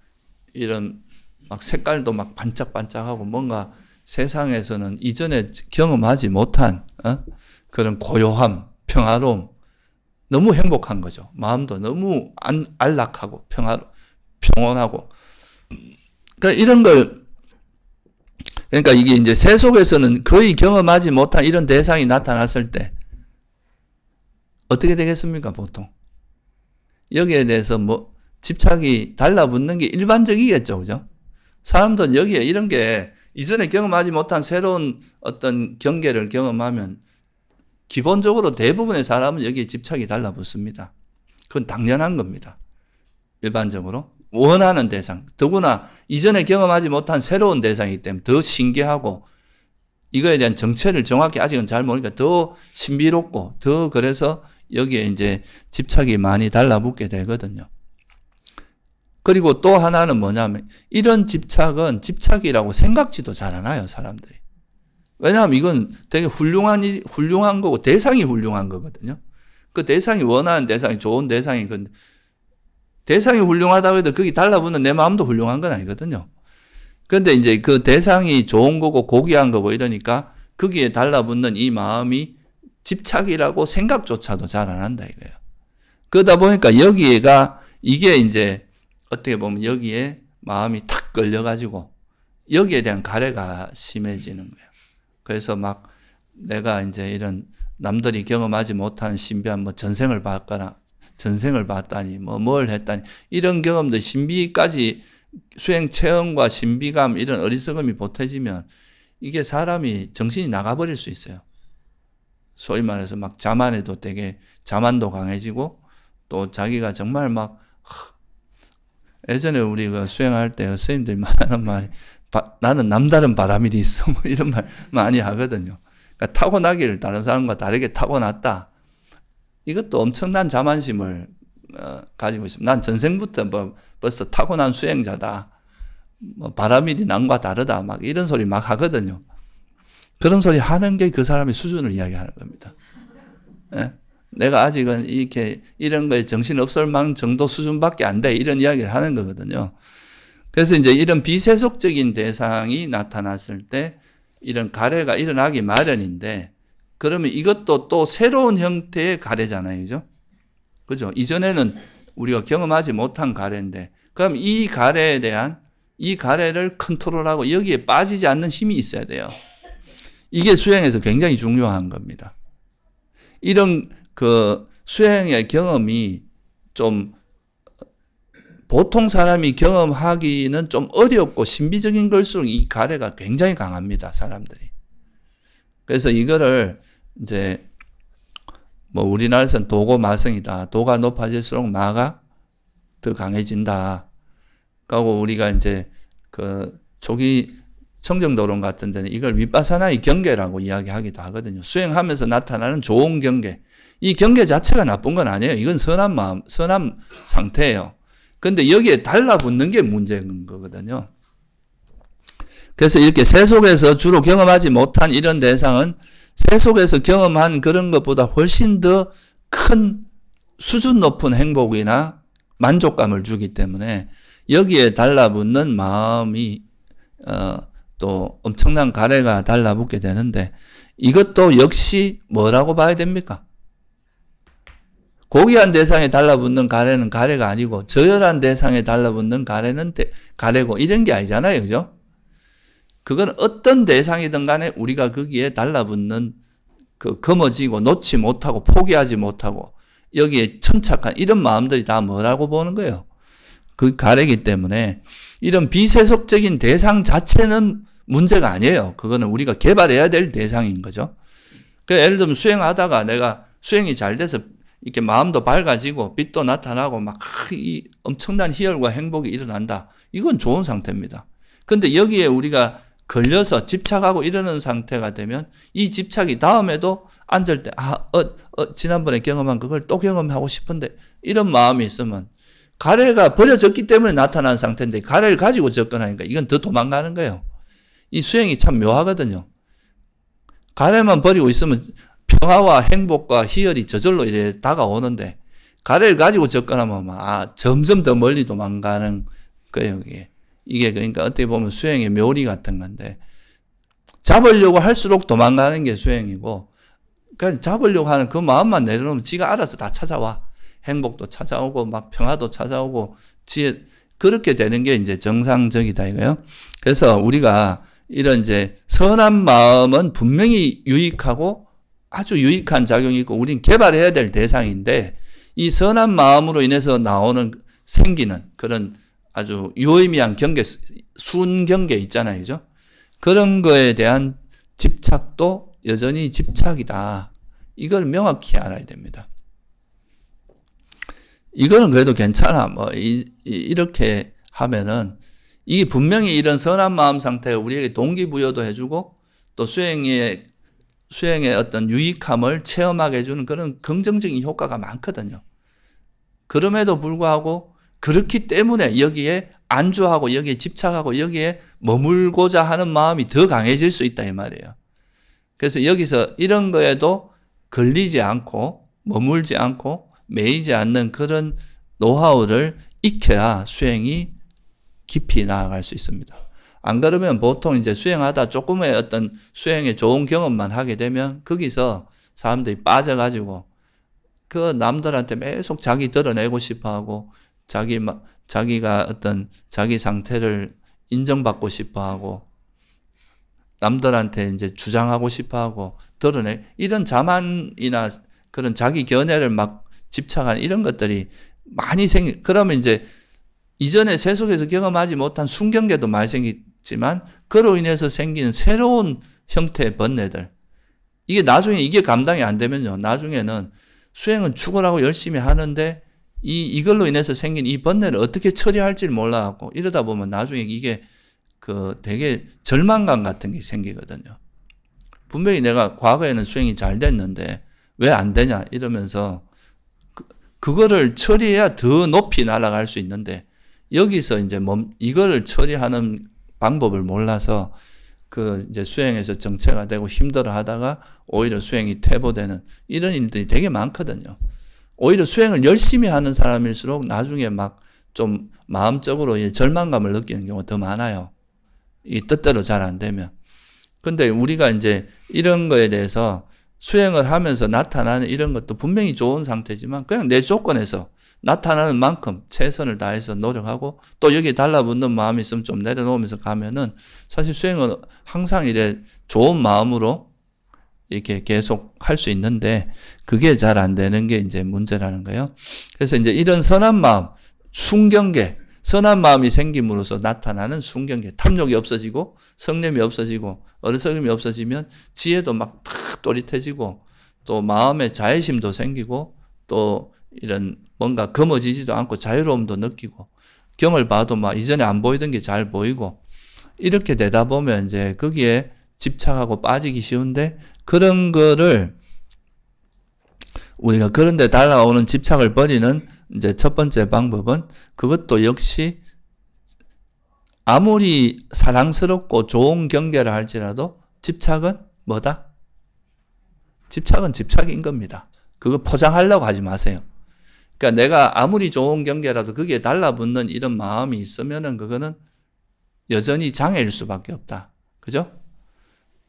이런 막 색깔도 막 반짝반짝하고 뭔가 세상에서는 이전에 경험하지 못한 어? 그런 고요함, 평화로움, 너무 행복한 거죠. 마음도 너무 안, 안락하고 평화, 평온하고. 그러니까 이런 걸 그러니까 이게 이제 세 속에서는 거의 경험하지 못한 이런 대상이 나타났을 때 어떻게 되겠습니까 보통 여기에 대해서 뭐 집착이 달라붙는 게 일반적이겠죠 그죠 사람들은 여기에 이런 게 이전에 경험하지 못한 새로운 어떤 경계를 경험하면 기본적으로 대부분의 사람은 여기에 집착이 달라붙습니다. 그건 당연한 겁니다. 일반적으로. 원하는 대상. 더구나 이전에 경험하지 못한 새로운 대상이기 때문에 더 신기하고 이거에 대한 정체를 정확히 아직은 잘 모르니까 더 신비롭고 더 그래서 여기에 이제 집착이 많이 달라붙게 되거든요. 그리고 또 하나는 뭐냐면 이런 집착은 집착이라고 생각지도 잘 않아요, 사람들이. 왜냐하면 이건 되게 훌륭한 일, 훌륭한 거고 대상이 훌륭한 거거든요. 그 대상이 원하는 대상이 좋은 대상이 근데 대상이 훌륭하다고 해도 그게 달라붙는 내 마음도 훌륭한 건 아니거든요. 근데 이제 그 대상이 좋은 거고 고귀한 거고 이러니까 거기에 달라붙는 이 마음이 집착이라고 생각조차도 잘 안 한다 이거예요. 그러다 보니까 여기가 이게 이제 어떻게 보면 여기에 마음이 탁 걸려가지고 여기에 대한 가래가 심해지는 거예요. 그래서 막 내가 이제 이런 남들이 경험하지 못한 신비한 뭐 전생을 봤거나 전생을 봤다니 뭐 뭘 했다니 이런 경험들 신비까지 수행 체험과 신비감 이런 어리석음이 보태지면 이게 사람이 정신이 나가버릴 수 있어요. 소위 말해서 막 자만해도 되게 자만도 강해지고 또 자기가 정말 막 예전에 우리가 수행할 때 선생님들이 말하는 말이 바, 나는 남다른 바람이 있어 뭐 이런 말 많이 하거든요. 그러니까 타고나기를 다른 사람과 다르게 타고났다. 이것도 엄청난 자만심을 어, 가지고 있습니다. 난 전생부터 뭐 벌써 타고난 수행자다. 뭐 바람일이 네 남과 다르다. 막 이런 소리 막 하거든요. 그런 소리 하는 게 그 사람의 수준을 이야기하는 겁니다. 예? 내가 아직은 이렇게 이런 거에 정신 없을 만 정도 수준밖에 안 돼. 이런 이야기를 하는 거거든요. 그래서 이제 이런 비세속적인 대상이 나타났을 때 이런 가래가 일어나기 마련인데 그러면 이것도 또 새로운 형태의 가래잖아요. 그죠? 그죠? 이전에는 우리가 경험하지 못한 가래인데 그럼 이 가래에 대한 이 가래를 컨트롤하고 여기에 빠지지 않는 힘이 있어야 돼요. 이게 수행에서 굉장히 중요한 겁니다. 이런 그 수행의 경험이 좀 보통 사람이 경험하기는 좀 어렵고 신비적인 걸수록 이 가래가 굉장히 강합니다, 사람들이. 그래서 이거를 이제 뭐 우리나라에서는 도고 마성이다. 도가 높아질수록 마가 더 강해진다. 그고 우리가 이제 그 초기 청정도론 같은 데는 이걸 윗바사나의 경계라고 이야기하기도 하거든요. 수행하면서 나타나는 좋은 경계. 이 경계 자체가 나쁜 건 아니에요. 이건 선한 마음, 선한 상태예요. 근데 여기에 달라붙는 게 문제인 거거든요. 그래서 이렇게 세 속에서 주로 경험하지 못한 이런 대상은 세 속에서 경험한 그런 것보다 훨씬 더 큰 수준 높은 행복이나 만족감을 주기 때문에 여기에 달라붙는 마음이 어, 또 엄청난 가래가 달라붙게 되는데 이것도 역시 뭐라고 봐야 됩니까? 고귀한 대상에 달라붙는 가래는 가래가 아니고 저열한 대상에 달라붙는 가래는 대, 가래고 이런 게 아니잖아요. 그죠? 그건 어떤 대상이든 간에 우리가 거기에 달라붙는 그 거머쥐고 놓지 못하고 포기하지 못하고 여기에 천착한 이런 마음들이 다 뭐라고 보는 거예요. 그 가래기 때문에 이런 비세속적인 대상 자체는 문제가 아니에요. 그거는 우리가 개발해야 될 대상인 거죠. 그 예를 들면 수행하다가 내가 수행이 잘 돼서 이렇게 마음도 밝아지고 빛도 나타나고 막 이 엄청난 희열과 행복이 일어난다. 이건 좋은 상태입니다. 근데 여기에 우리가 걸려서 집착하고 이러는 상태가 되면 이 집착이 다음에도 앉을 때, 아, 어, 어, 지난번에 경험한 그걸 또 경험하고 싶은데 이런 마음이 있으면 가래가 버려졌기 때문에 나타난 상태인데 가래를 가지고 접근하니까 이건 더 도망가는 거예요. 이 수행이 참 묘하거든요. 가래만 버리고 있으면 평화와 행복과 희열이 저절로 이제 다가오는데 가래를 가지고 접근하면 아 점점 더 멀리 도망가는 거예요 이게 이게 그러니까 어떻게 보면 수행의 묘리 같은 건데 잡으려고 할수록 도망가는 게 수행이고 그냥 잡으려고 하는 그 마음만 내려놓으면 지가 알아서 다 찾아와 행복도 찾아오고 막 평화도 찾아오고 지 그렇게 되는 게 이제 정상적이다 이거요. 그래서 우리가 이런 이제 선한 마음은 분명히 유익하고 아주 유익한 작용이고 있 우린 개발해야 될 대상인데 이 선한 마음으로 인해서 나오는 생기는 그런 아주 유의미한 경계 순경계 있잖아요. 그죠? 그런 거에 대한 집착도 여전히 집착이다. 이걸 명확히 알아야 됩니다. 이거는 그래도 괜찮아. 뭐 이, 이 렇게 하면은 이게 분명히 이런 선한 마음 상태에 우리에게 동기부여도 해주고 또 수행에 수행의 어떤 유익함을 체험하게 해주는 그런 긍정적인 효과가 많거든요. 그럼에도 불구하고 그렇기 때문에 여기에 안주하고 여기에 집착하고 여기에 머물고자 하는 마음이 더 강해질 수 있다 이 말이에요. 그래서 여기서 이런 거에도 걸리지 않고 머물지 않고 매이지 않는 그런 노하우를 익혀야 수행이 깊이 나아갈 수 있습니다. 안 그러면 보통 이제 수행하다 조금의 어떤 수행에 좋은 경험만 하게 되면 거기서 사람들이 빠져가지고 그 남들한테 계속 자기 드러내고 싶어 하고 자기, 자기가 어떤 자기 상태를 인정받고 싶어 하고 남들한테 이제 주장하고 싶어 하고 드러내 이런 자만이나 그런 자기 견해를 막집착한 이런 것들이 많이 생기 그러면 이제 이전에 세속에서 경험하지 못한 순경계도 많이 생기 지만 그로 인해서 생기는 새로운 형태의 번뇌들 이게 나중에 이게 감당이 안 되면요 나중에는 수행은 죽어라고 열심히 하는데 이 이걸로 인해서 생긴 이 번뇌를 어떻게 처리할지 몰라갖고 이러다 보면 나중에 이게 그 되게 절망감 같은 게 생기거든요. 분명히 내가 과거에는 수행이 잘 됐는데 왜 안 되냐 이러면서 그, 그거를 처리해야 더 높이 날아갈 수 있는데 여기서 이제 멈, 이거를 처리하는 방법을 몰라서 그 이제 수행에서 정체가 되고 힘들어 하다가 오히려 수행이 퇴보되는 이런 일들이 되게 많거든요. 오히려 수행을 열심히 하는 사람일수록 나중에 막 좀 마음적으로 절망감을 느끼는 경우가 더 많아요. 이 뜻대로 잘 안 되면. 근데 우리가 이제 이런 거에 대해서 수행을 하면서 나타나는 이런 것도 분명히 좋은 상태지만 그냥 내 조건에서 나타나는 만큼 최선을 다해서 노력하고 또 여기 달라붙는 마음이 있으면 좀 내려놓으면서 가면은 사실 수행은 항상 이래 좋은 마음으로 이렇게 계속 할 수 있는데 그게 잘 안 되는 게 이제 문제라는 거예요. 그래서 이제 이런 선한 마음, 순경계, 선한 마음이 생김으로써 나타나는 순경계, 탐욕이 없어지고 성냄이 없어지고 어리석음이 없어지면 지혜도 막 탁 또릿해지고 또 마음의 자애심도 생기고 또 이런 뭔가 검어지지도 않고 자유로움도 느끼고 경을 봐도 막 이전에 안 보이던 게 잘 보이고 이렇게 되다 보면 이제 거기에 집착하고 빠지기 쉬운데 그런 거를 우리가 그런데 달라오는 집착을 버리는 이제 첫 번째 방법은 그것도 역시 아무리 사랑스럽고 좋은 경계를 할지라도 집착은 뭐다? 집착은 집착인 겁니다. 그거 포장하려고 하지 마세요. 그러니까 내가 아무리 좋은 경계라도 거기에 달라붙는 이런 마음이 있으면은 그거는 여전히 장애일 수밖에 없다. 그죠?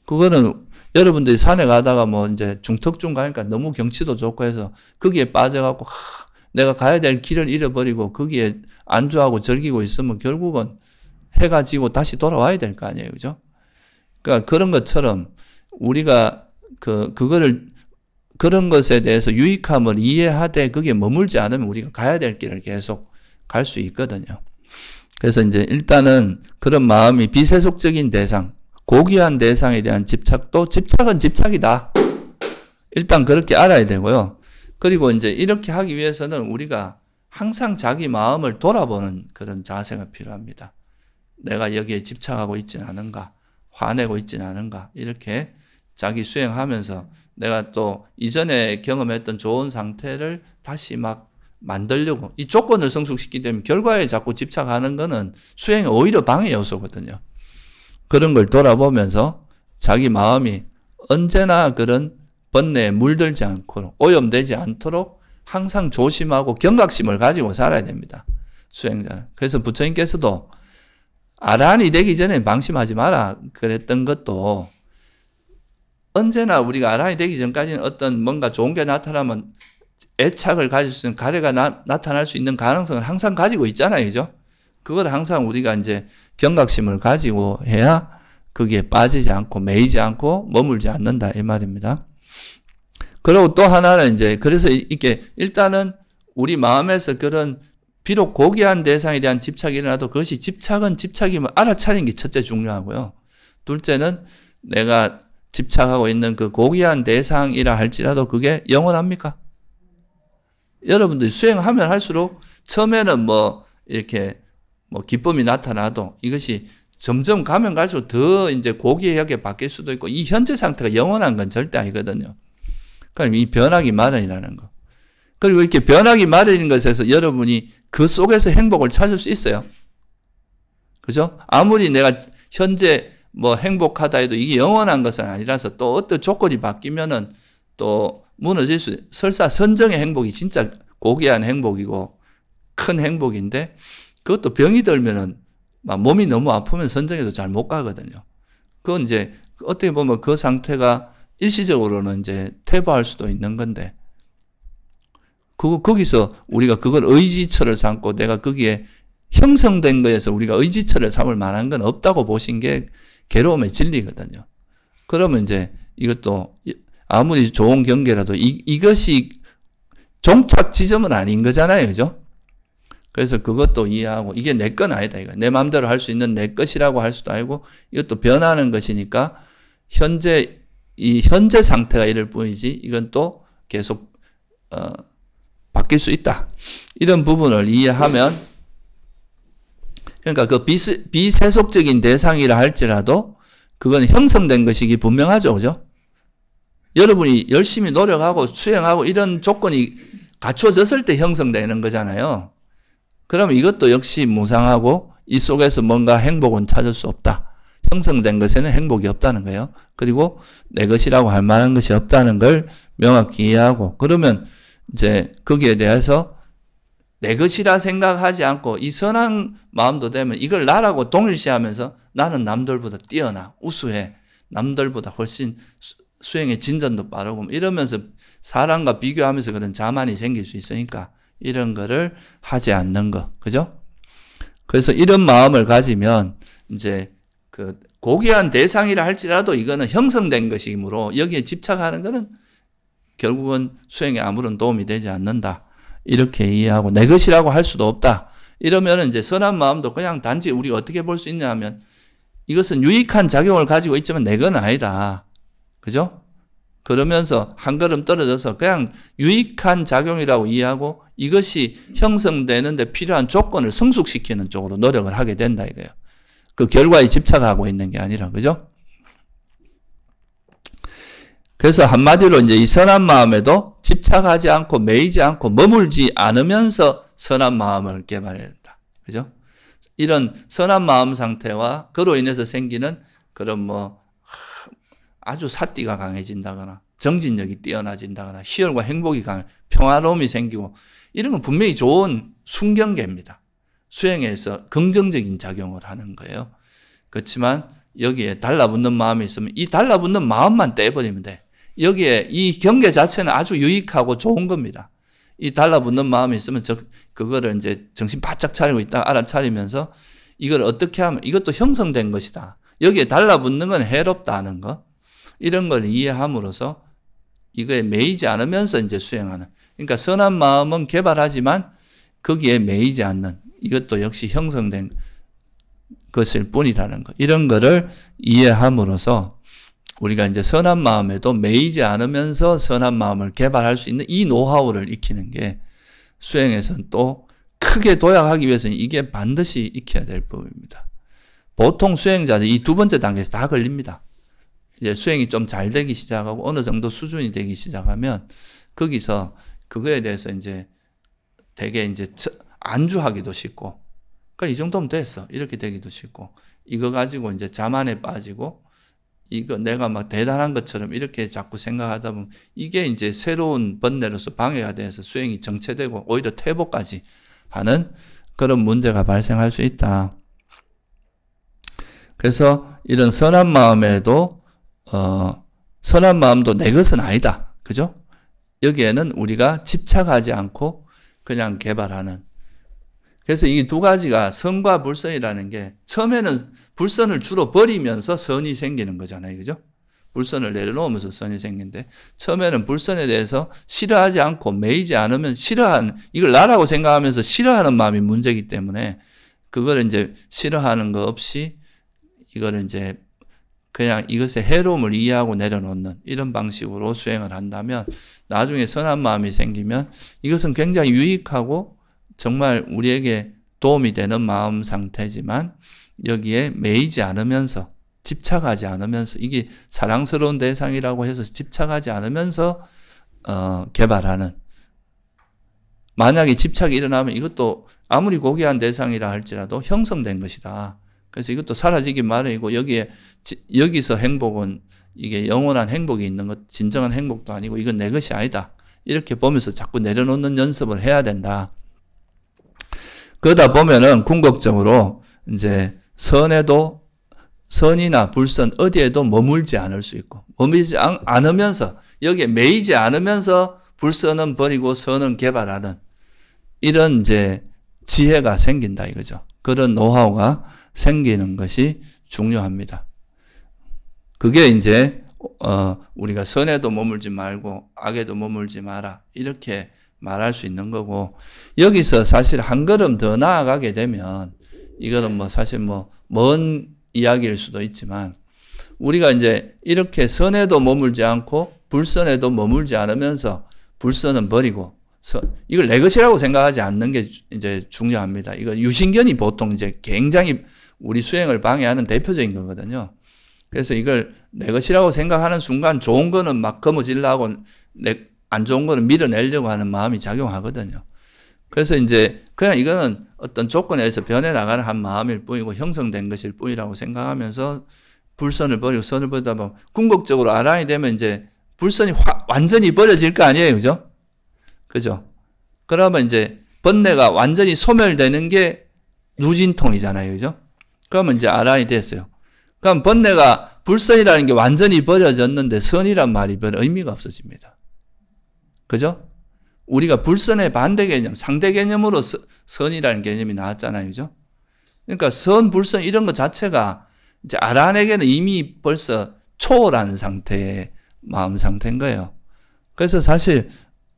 그거는 여러분들이 산에 가다가 뭐 이제 중턱쯤 가니까 너무 경치도 좋고 해서 거기에 빠져갖고 하, 내가 가야 될 길을 잃어버리고 거기에 안주하고 즐기고 있으면 결국은 해가 지고 다시 돌아와야 될 거 아니에요. 그죠? 그러니까 그런 것처럼 우리가 그, 그거를 그런 것에 대해서 유익함을 이해하되 그게 머물지 않으면 우리가 가야 될 길을 계속 갈 수 있거든요. 그래서 이제 일단은 그런 마음이 비세속적인 대상, 고귀한 대상에 대한 집착도 집착은 집착이다. 일단 그렇게 알아야 되고요. 그리고 이제 이렇게 하기 위해서는 우리가 항상 자기 마음을 돌아보는 그런 자세가 필요합니다. 내가 여기에 집착하고 있지는 않은가, 화내고 있지는 않은가, 이렇게 자기 수행하면서 내가 또 이전에 경험했던 좋은 상태를 다시 막 만들려고 이 조건을 성숙시키게 되면 결과에 자꾸 집착하는 거는 수행에 오히려 방해 요소거든요. 그런 걸 돌아보면서 자기 마음이 언제나 그런 번뇌에 물들지 않고 오염되지 않도록 항상 조심하고 경각심을 가지고 살아야 됩니다. 수행자는. 그래서 부처님께서도 아란이 되기 전에 방심하지 마라 그랬던 것도 언제나 우리가 아람이 되기 전까지는 어떤 뭔가 좋은 게 나타나면 애착을 가질 수 있는 가래가 나, 타날수 있는 가능성을 항상 가지고 있잖아요. 그죠? 그걸 항상 우리가 이제 경각심을 가지고 해야 그게 빠지지 않고 메이지 않고 머물지 않는다 이 말입니다. 그리고 또 하나는 이제 그래서 이게 일단은 우리 마음에서 그런 비록 고귀한 대상에 대한 집착이 일어나도 그것이 집착은 집착이면 알아차린 게 첫째 중요하고요. 둘째는 내가 집착하고 있는 그 고귀한 대상이라 할지라도 그게 영원합니까? 여러분들이 수행하면 할수록 처음에는 뭐 이렇게 뭐 기쁨이 나타나도 이것이 점점 가면 갈수록 더 이제 고귀하게 바뀔 수도 있고 이 현재 상태가 영원한 건 절대 아니거든요. 그러이 변하기 마련이라는 거. 그리고 이렇게 변하기 마련인 것에서 여러분이 그 속에서 행복을 찾을 수 있어요. 그죠? 아무리 내가 현재 뭐 행복하다 해도 이게 영원한 것은 아니라서 또 어떤 조건이 바뀌면은 또 무너질 수, 설사 선정의 행복이 진짜 고귀한 행복이고 큰 행복인데 그것도 병이 들면은 막 몸이 너무 아프면 선정에도 잘 못 가거든요. 그건 이제 어떻게 보면 그 상태가 일시적으로는 이제 퇴보할 수도 있는 건데 그 거기서 우리가 그걸 의지처를 삼고 내가 거기에 형성된 거에서 우리가 의지처를 삼을 만한 건 없다고 보신 게 괴로움의 진리거든요. 그러면 이제 이것도 아무리 좋은 경계라도 이, 이것이 종착 지점은 아닌 거잖아요. 그죠? 그래서 그것도 이해하고 이게 내 건 아니다. 이거. 내 마음대로 할 수 있는 내 것이라고 할 수도 아니고 이것도 변하는 것이니까 현재 이 현재 상태가 이럴 뿐이지 이건 또 계속 어, 바뀔 수 있다. 이런 부분을 이해하면 그러니까 그 비스, 비세속적인 대상이라 할지라도 그건 형성된 것이기 분명하죠. 그죠? 여러분이 열심히 노력하고 수행하고 이런 조건이 갖춰졌을 때 형성되는 거잖아요. 그럼 이것도 역시 무상하고 이 속에서 뭔가 행복은 찾을 수 없다. 형성된 것에는 행복이 없다는 거예요. 그리고 내 것이라고 할 만한 것이 없다는 걸 명확히 이해하고 그러면 이제 거기에 대해서 내 것이라 생각하지 않고 이 선한 마음도 되면 이걸 나라고 동일시하면서 나는 남들보다 뛰어나 우수해 남들보다 훨씬 수행의 진전도 빠르고 뭐 이러면서 사람과 비교하면서 그런 자만이 생길 수 있으니까 이런 거를 하지 않는 거 그죠? 그래서 이런 마음을 가지면 이제 그 고귀한 대상이라 할지라도 이거는 형성된 것이므로 여기에 집착하는 것은 결국은 수행에 아무런 도움이 되지 않는다. 이렇게 이해하고 내 것이라고 할 수도 없다. 이러면 이제 선한 마음도 그냥 단지 우리가 어떻게 볼 수 있냐 하면 이것은 유익한 작용을 가지고 있지만 내건 아니다. 그죠? 그러면서 한 걸음 떨어져서 그냥 유익한 작용이라고 이해하고 이것이 형성되는데 필요한 조건을 성숙시키는 쪽으로 노력을 하게 된다 이거예요. 그 결과에 집착하고 있는 게 아니라, 그죠? 그래서 한마디로 이제 이 선한 마음에도 집착하지 않고 매이지 않고 머물지 않으면서 선한 마음을 개발해야 된다. 그죠? 이런 선한 마음 상태와 그로 인해서 생기는 그런 뭐 아주 사띠가 강해진다거나 정진력이 뛰어나진다거나 희열과 행복이 강해 평화로움이 생기고 이런 건 분명히 좋은 순경계입니다. 수행에서 긍정적인 작용을 하는 거예요. 그렇지만 여기에 달라붙는 마음이 있으면 이 달라붙는 마음만 떼버리면 돼. 여기에 이 경계 자체는 아주 유익하고 좋은 겁니다. 이 달라붙는 마음이 있으면 저, 그거를 이제 정신 바짝 차리고 있다 알아차리면서 이걸 어떻게 하면 이것도 형성된 것이다. 여기에 달라붙는 건 해롭다는 것. 이런 걸 이해함으로써 이거에 매이지 않으면서 이제 수행하는. 그러니까 선한 마음은 개발하지만 거기에 매이지 않는 이것도 역시 형성된 것일 뿐이라는 것. 이런 거를 이해함으로써 우리가 이제 선한 마음에도 매이지 않으면서 선한 마음을 개발할 수 있는 이 노하우를 익히는 게 수행에선 또 크게 도약하기 위해서는 이게 반드시 익혀야 될 부분입니다. 보통 수행자들 이두 번째 단계에서 다 걸립니다. 이제 수행이 좀 잘 되기 시작하고 어느 정도 수준이 되기 시작하면 거기서 그거에 대해서 이제 되게 이제 안주하기도 쉽고 그러니까 이 정도면 됐어 이렇게 되기도 쉽고 이거 가지고 이제 자만에 빠지고 이거 내가 막 대단한 것처럼 이렇게 자꾸 생각하다 보면 이게 이제 새로운 번뇌로서 방해가 돼서 수행이 정체되고 오히려 퇴보까지 하는 그런 문제가 발생할 수 있다. 그래서 이런 선한 마음에도 어, 선한 마음도 내 것은 아니다. 그죠? 여기에는 우리가 집착하지 않고 그냥 개발하는 그래서 이 두 가지가 선과 불선이라는 게 처음에는 불선을 주로 버리면서 선이 생기는 거잖아요. 그죠? 불선을 내려놓으면서 선이 생긴데 처음에는 불선에 대해서 싫어하지 않고 매이지 않으면 싫어하 이걸 나라고 생각하면서 싫어하는 마음이 문제이기 때문에 그걸 이제 싫어하는 거 없이 이걸 이제 그냥 이것의 해로움을 이해하고 내려놓는 이런 방식으로 수행을 한다면 나중에 선한 마음이 생기면 이것은 굉장히 유익하고 정말 우리에게 도움이 되는 마음 상태지만 여기에 매이지 않으면서 집착하지 않으면서 이게 사랑스러운 대상이라고 해서 집착하지 않으면서 어, 개발하는 만약에 집착이 일어나면 이것도 아무리 고귀한 대상이라 할지라도 형성된 것이다. 그래서 이것도 사라지기 마련이고 여기에 지, 여기서 행복은 이게 영원한 행복이 있는 것 진정한 행복도 아니고 이건 내 것이 아니다. 이렇게 보면서 자꾸 내려놓는 연습을 해야 된다. 그러다 보면은 궁극적으로 이제 선에도 선이나 불선 어디에도 머물지 않을 수 있고 머물지 않, 으면서 여기에 매이지 않으면서 불선은 버리고 선은 개발하는 이런 이제 지혜가 생긴다 이거죠. 그런 노하우가 생기는 것이 중요합니다. 그게 이제 어, 우리가 선에도 머물지 말고 악에도 머물지 마라 이렇게 말할 수 있는 거고 여기서 사실 한 걸음 더 나아가게 되면 이거는 뭐 사실 뭐 먼 이야기일 수도 있지만 우리가 이제 이렇게 선에도 머물지 않고 불선에도 머물지 않으면서 불선은 버리고 이걸 내 것이라고 생각하지 않는 게 이제 중요합니다. 이거 유신견이 보통 이제 굉장히 우리 수행을 방해하는 대표적인 거거든요. 그래서 이걸 내 것이라고 생각하는 순간 좋은 거는 막 거머질라고 내, 안 좋은 거는 밀어내려고 하는 마음이 작용하거든요. 그래서 이제 그냥 이거는 어떤 조건에서 변해 나가는 한 마음일 뿐이고 형성된 것일 뿐이라고 생각하면서 불선을 버리고 선을 버리다 보면 궁극적으로 아란이 되면 이제 불선이 확 완전히 버려질 거 아니에요. 그죠? 그죠? 그러면 이제 번뇌가 완전히 소멸되는 게 누진통이잖아요. 그죠? 그러면 이제 아란이 됐어요. 그럼 번뇌가 불선이라는 게 완전히 버려졌는데 선이란 말이 별 의미가 없어집니다. 그죠? 우리가 불선의 반대 개념, 상대 개념으로 선이라는 개념이 나왔잖아요. 그죠? 그러니까 선, 불선 이런 것 자체가 이제 아란에게는 이미 벌써 초월한 상태의 마음 상태인 거예요. 그래서 사실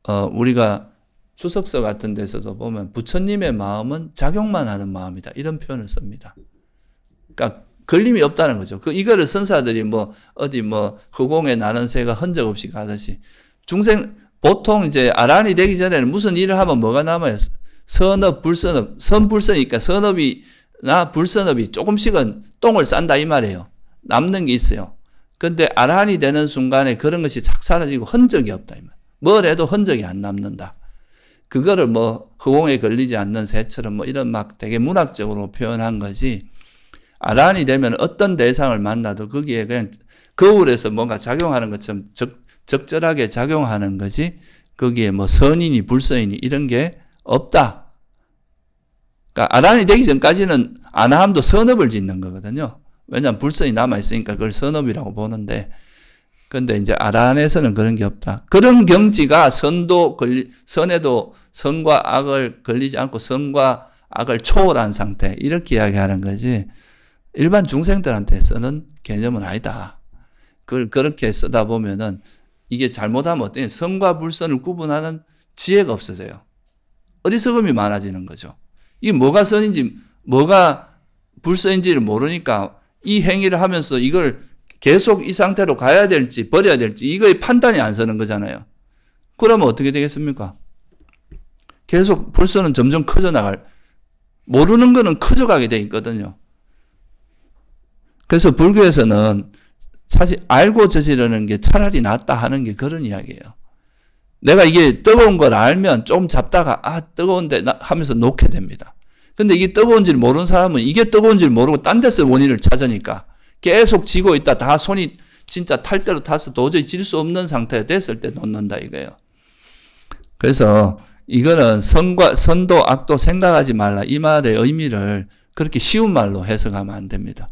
어, 우리가 주석서 같은 데서도 보면 부처님의 마음은 작용만 하는 마음이다. 이런 표현을 씁니다. 그러니까 걸림이 없다는 거죠. 그 이거를 선사들이 뭐 어디 뭐 허공에 그 나는 새가 흔적 없이 가듯이 중생 보통 이제 아란이 되기 전에는 무슨 일을 하면 뭐가 남아요? 선업, 불선업, 선불선이니까 선업이나 불선업이 조금씩은 똥을 싼다 이 말이에요. 남는 게 있어요. 근데 아란이 되는 순간에 그런 것이 착 사라지고 흔적이 없다 이 말. 뭘 해도 흔적이 안 남는다. 그거를 뭐 허공에 걸리지 않는 새처럼 뭐 이런 막 되게 문학적으로 표현한 거지. 아란이 되면 어떤 대상을 만나도 거기에 그냥 거울에서 뭔가 작용하는 것처럼 적, 적절하게 작용하는 거지 거기에 뭐 선인이 불선인이 이런 게 없다. 그러니까 아란이 되기 전까지는 아나함도 선업을 짓는 거거든요. 왜냐하면 불선이 남아있으니까 그걸 선업이라고 보는데 근데 이제 아란에서는 그런 게 없다. 그런 경지가 선도 걸리, 선에도 선과 악을 걸리지 않고 선과 악을 초월한 상태 이렇게 이야기하는 거지 일반 중생들한테 쓰는 개념은 아니다. 그걸 그렇게 쓰다 보면은 이게 잘못하면 어때요? 선과 불선을 구분하는 지혜가 없어져요. 어리석음이 많아지는 거죠. 이게 뭐가 선인지, 뭐가 불선인지를 모르니까 이 행위를 하면서 이걸 계속 이 상태로 가야 될지 버려야 될지 이거의 판단이 안 서는 거잖아요. 그러면 어떻게 되겠습니까? 계속 불선은 점점 커져 나갈 모르는 거는 커져 가게 돼 있거든요. 그래서 불교에서는 사실 알고 저지르는 게 차라리 낫다 하는 게 그런 이야기예요. 내가 이게 뜨거운 걸 알면 좀 잡다가 아 뜨거운데 하면서 놓게 됩니다. 근데 이게 뜨거운 지 모르는 사람은 이게 뜨거운 지 모르고 딴 데서 원인을 찾으니까 계속 지고 있다 다 손이 진짜 탈 대로 타서 도저히 질 수 없는 상태가 됐을 때 놓는다 이거예요. 그래서 이거는 선과 선도 악도 생각하지 말라 이 말의 의미를 그렇게 쉬운 말로 해석하면 안 됩니다.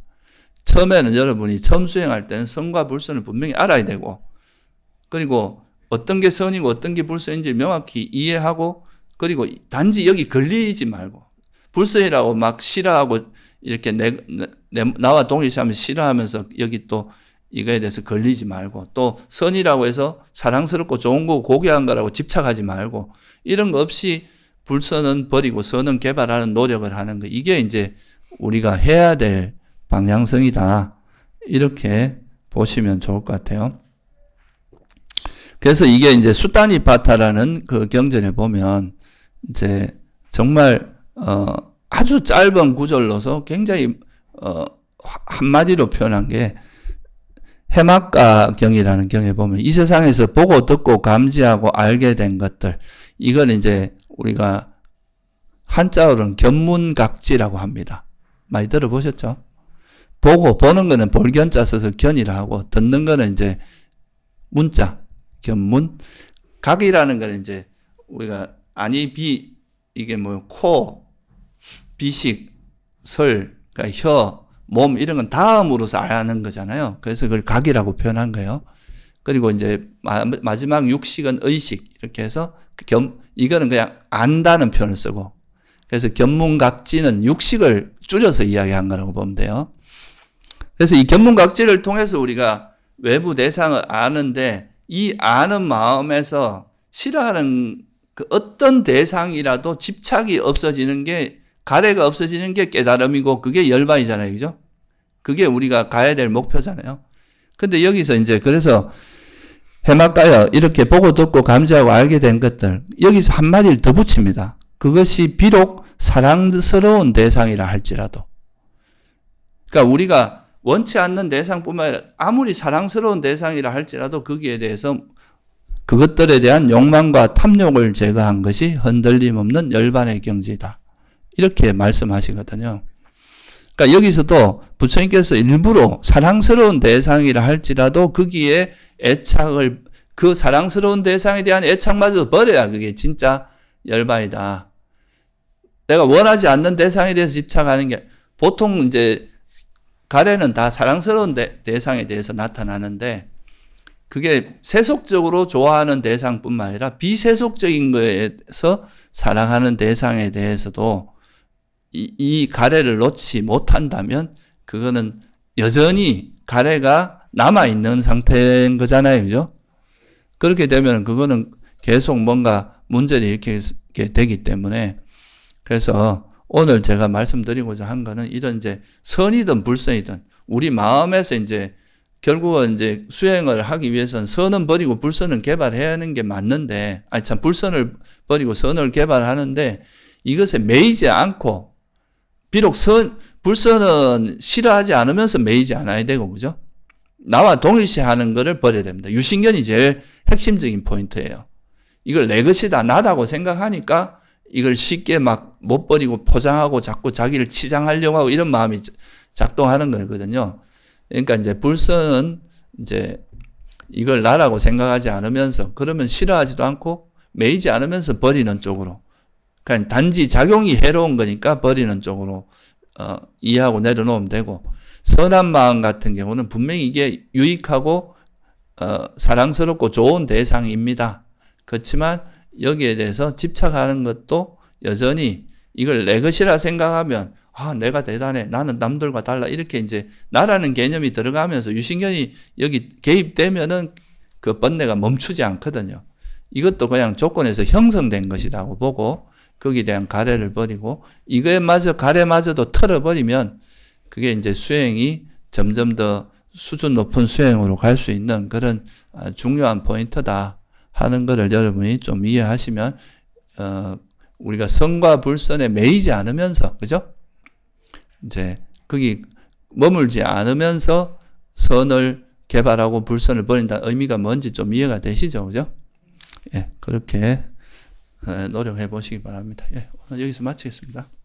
처음에는 여러분이 처음 수행할 때는 선과 불선을 분명히 알아야 되고 그리고 어떤 게 선이고 어떤 게 불선인지 명확히 이해하고 그리고 단지 여기 걸리지 말고 불선이라고 막 싫어하고 이렇게 내, 내 나와 동일시하면 싫어하면서 여기 또 이거에 대해서 걸리지 말고 또 선이라고 해서 사랑스럽고 좋은 거 고귀한 거라고 집착하지 말고 이런 거 없이 불선은 버리고 선은 개발하는 노력을 하는 거 이게 이제 우리가 해야 될 방향성이다. 이렇게 보시면 좋을 것 같아요. 그래서 이게 이제 수단이 바타라는 그 경전에 보면 이제 정말 어 아주 짧은 구절로서 굉장히 어 한마디로 표현한 게 해막가 경이라는 경에 보면 이 세상에서 보고 듣고 감지하고 알게 된 것들 이건 이제 우리가 한자어로는 견문각지라고 합니다. 많이 들어보셨죠? 보고 보는 거는 볼견자 써서 견이라 하고 듣는 거는 이제 문자 견문 각이라는 거는 이제 우리가 아니 비 이게 뭐 코 비식 설 그러니까 혀 몸 이런 건 다음으로서 아는 거잖아요. 그래서 그걸 각이라고 표현한 거예요. 그리고 이제 마, 지막 육식은 의식 이렇게 해서 겸 이거는 그냥 안다는 표현을 쓰고 그래서 견문각지는 육식을 줄여서 이야기한 거라고 보면 돼요. 그래서 이 견문각지를 통해서 우리가 외부 대상을 아는데 이 아는 마음에서 싫어하는 그 어떤 대상이라도 집착이 없어지는 게 가래가 없어지는 게 깨달음이고 그게 열반이잖아요. 그죠? 그게 우리가 가야 될 목표잖아요. 근데 여기서 이제 그래서 해막가요 이렇게 보고 듣고 감지하고 알게 된 것들 여기서 한마디를 더 붙입니다. 그것이 비록 사랑스러운 대상이라 할지라도 그러니까 우리가 원치 않는 대상뿐만 아니라 아무리 사랑스러운 대상이라 할지라도 거기에 대해서 그것들에 대한 욕망과 탐욕을 제거한 것이 흔들림 없는 열반의 경지다. 이렇게 말씀하시거든요. 그러니까 여기서도 부처님께서 일부러 사랑스러운 대상이라 할지라도 거기에 애착을 그 사랑스러운 대상에 대한 애착마저 버려야 그게 진짜 열반이다. 내가 원하지 않는 대상에 대해서 집착하는 게 보통 이제 가래는 다 사랑스러운 대, 상에 대해서 나타나는데 그게 세속적으로 좋아하는 대상뿐만 아니라 비세속적인 거에서 사랑하는 대상에 대해서도 이, 이 가래를 놓지 못한다면 그거는 여전히 가래가 남아 있는 상태인 거잖아요, 그죠? 그렇게 되면 그거는 계속 뭔가 문제를 일으키게 되기 때문에 그래서 오늘 제가 말씀드리고자 한 거는 이런 이제 선이든 불선이든 우리 마음에서 이제 결국은 이제 수행을 하기 위해서는 선은 버리고 불선은 개발해야 하는 게 맞는데, 아니 참, 불선을 버리고 선을 개발하는데 이것에 매이지 않고, 비록 선, 불선은 싫어하지 않으면서 매이지 않아야 되고, 그죠? 나와 동일시 하는 거를 버려야 됩니다. 유신견이 제일 핵심적인 포인트예요. 이걸 내 것이다, 나다고 생각하니까 이걸 쉽게 막 못 버리고 포장하고 자꾸 자기를 치장하려고 하고 이런 마음이 작동하는 거거든요. 그러니까 이제 불선은 이제 이걸 나라고 생각하지 않으면서 그러면 싫어하지도 않고 매이지 않으면서 버리는 쪽으로 그러 그러니까 단지 작용이 해로운 거니까 버리는 쪽으로 어, 이해하고 내려놓으면 되고 선한 마음 같은 경우는 분명히 이게 유익하고 어, 사랑스럽고 좋은 대상입니다. 그렇지만 여기에 대해서 집착하는 것도 여전히 이걸 내 것이라 생각하면 아 내가 대단해 나는 남들과 달라 이렇게 이제 나라는 개념이 들어가면서 유신견이 여기 개입되면은 그 번뇌가 멈추지 않거든요. 이것도 그냥 조건에서 형성된 것이라고 보고 거기에 대한 가래를 버리고 이거에 마저 가래마저도 털어버리면 그게 이제 수행이 점점 더 수준 높은 수행으로 갈 수 있는 그런 아, 중요한 포인트다. 하는 것을 여러분이 좀 이해하시면 어, 우리가 선과 불선에 매이지 않으면서 그죠? 이제 거기 머물지 않으면서 선을 개발하고 불선을 버린다 의미가 뭔지 좀 이해가 되시죠? 그죠? 예, 그렇게 어, 노력해 보시기 바랍니다. 예, 오늘 여기서 마치겠습니다.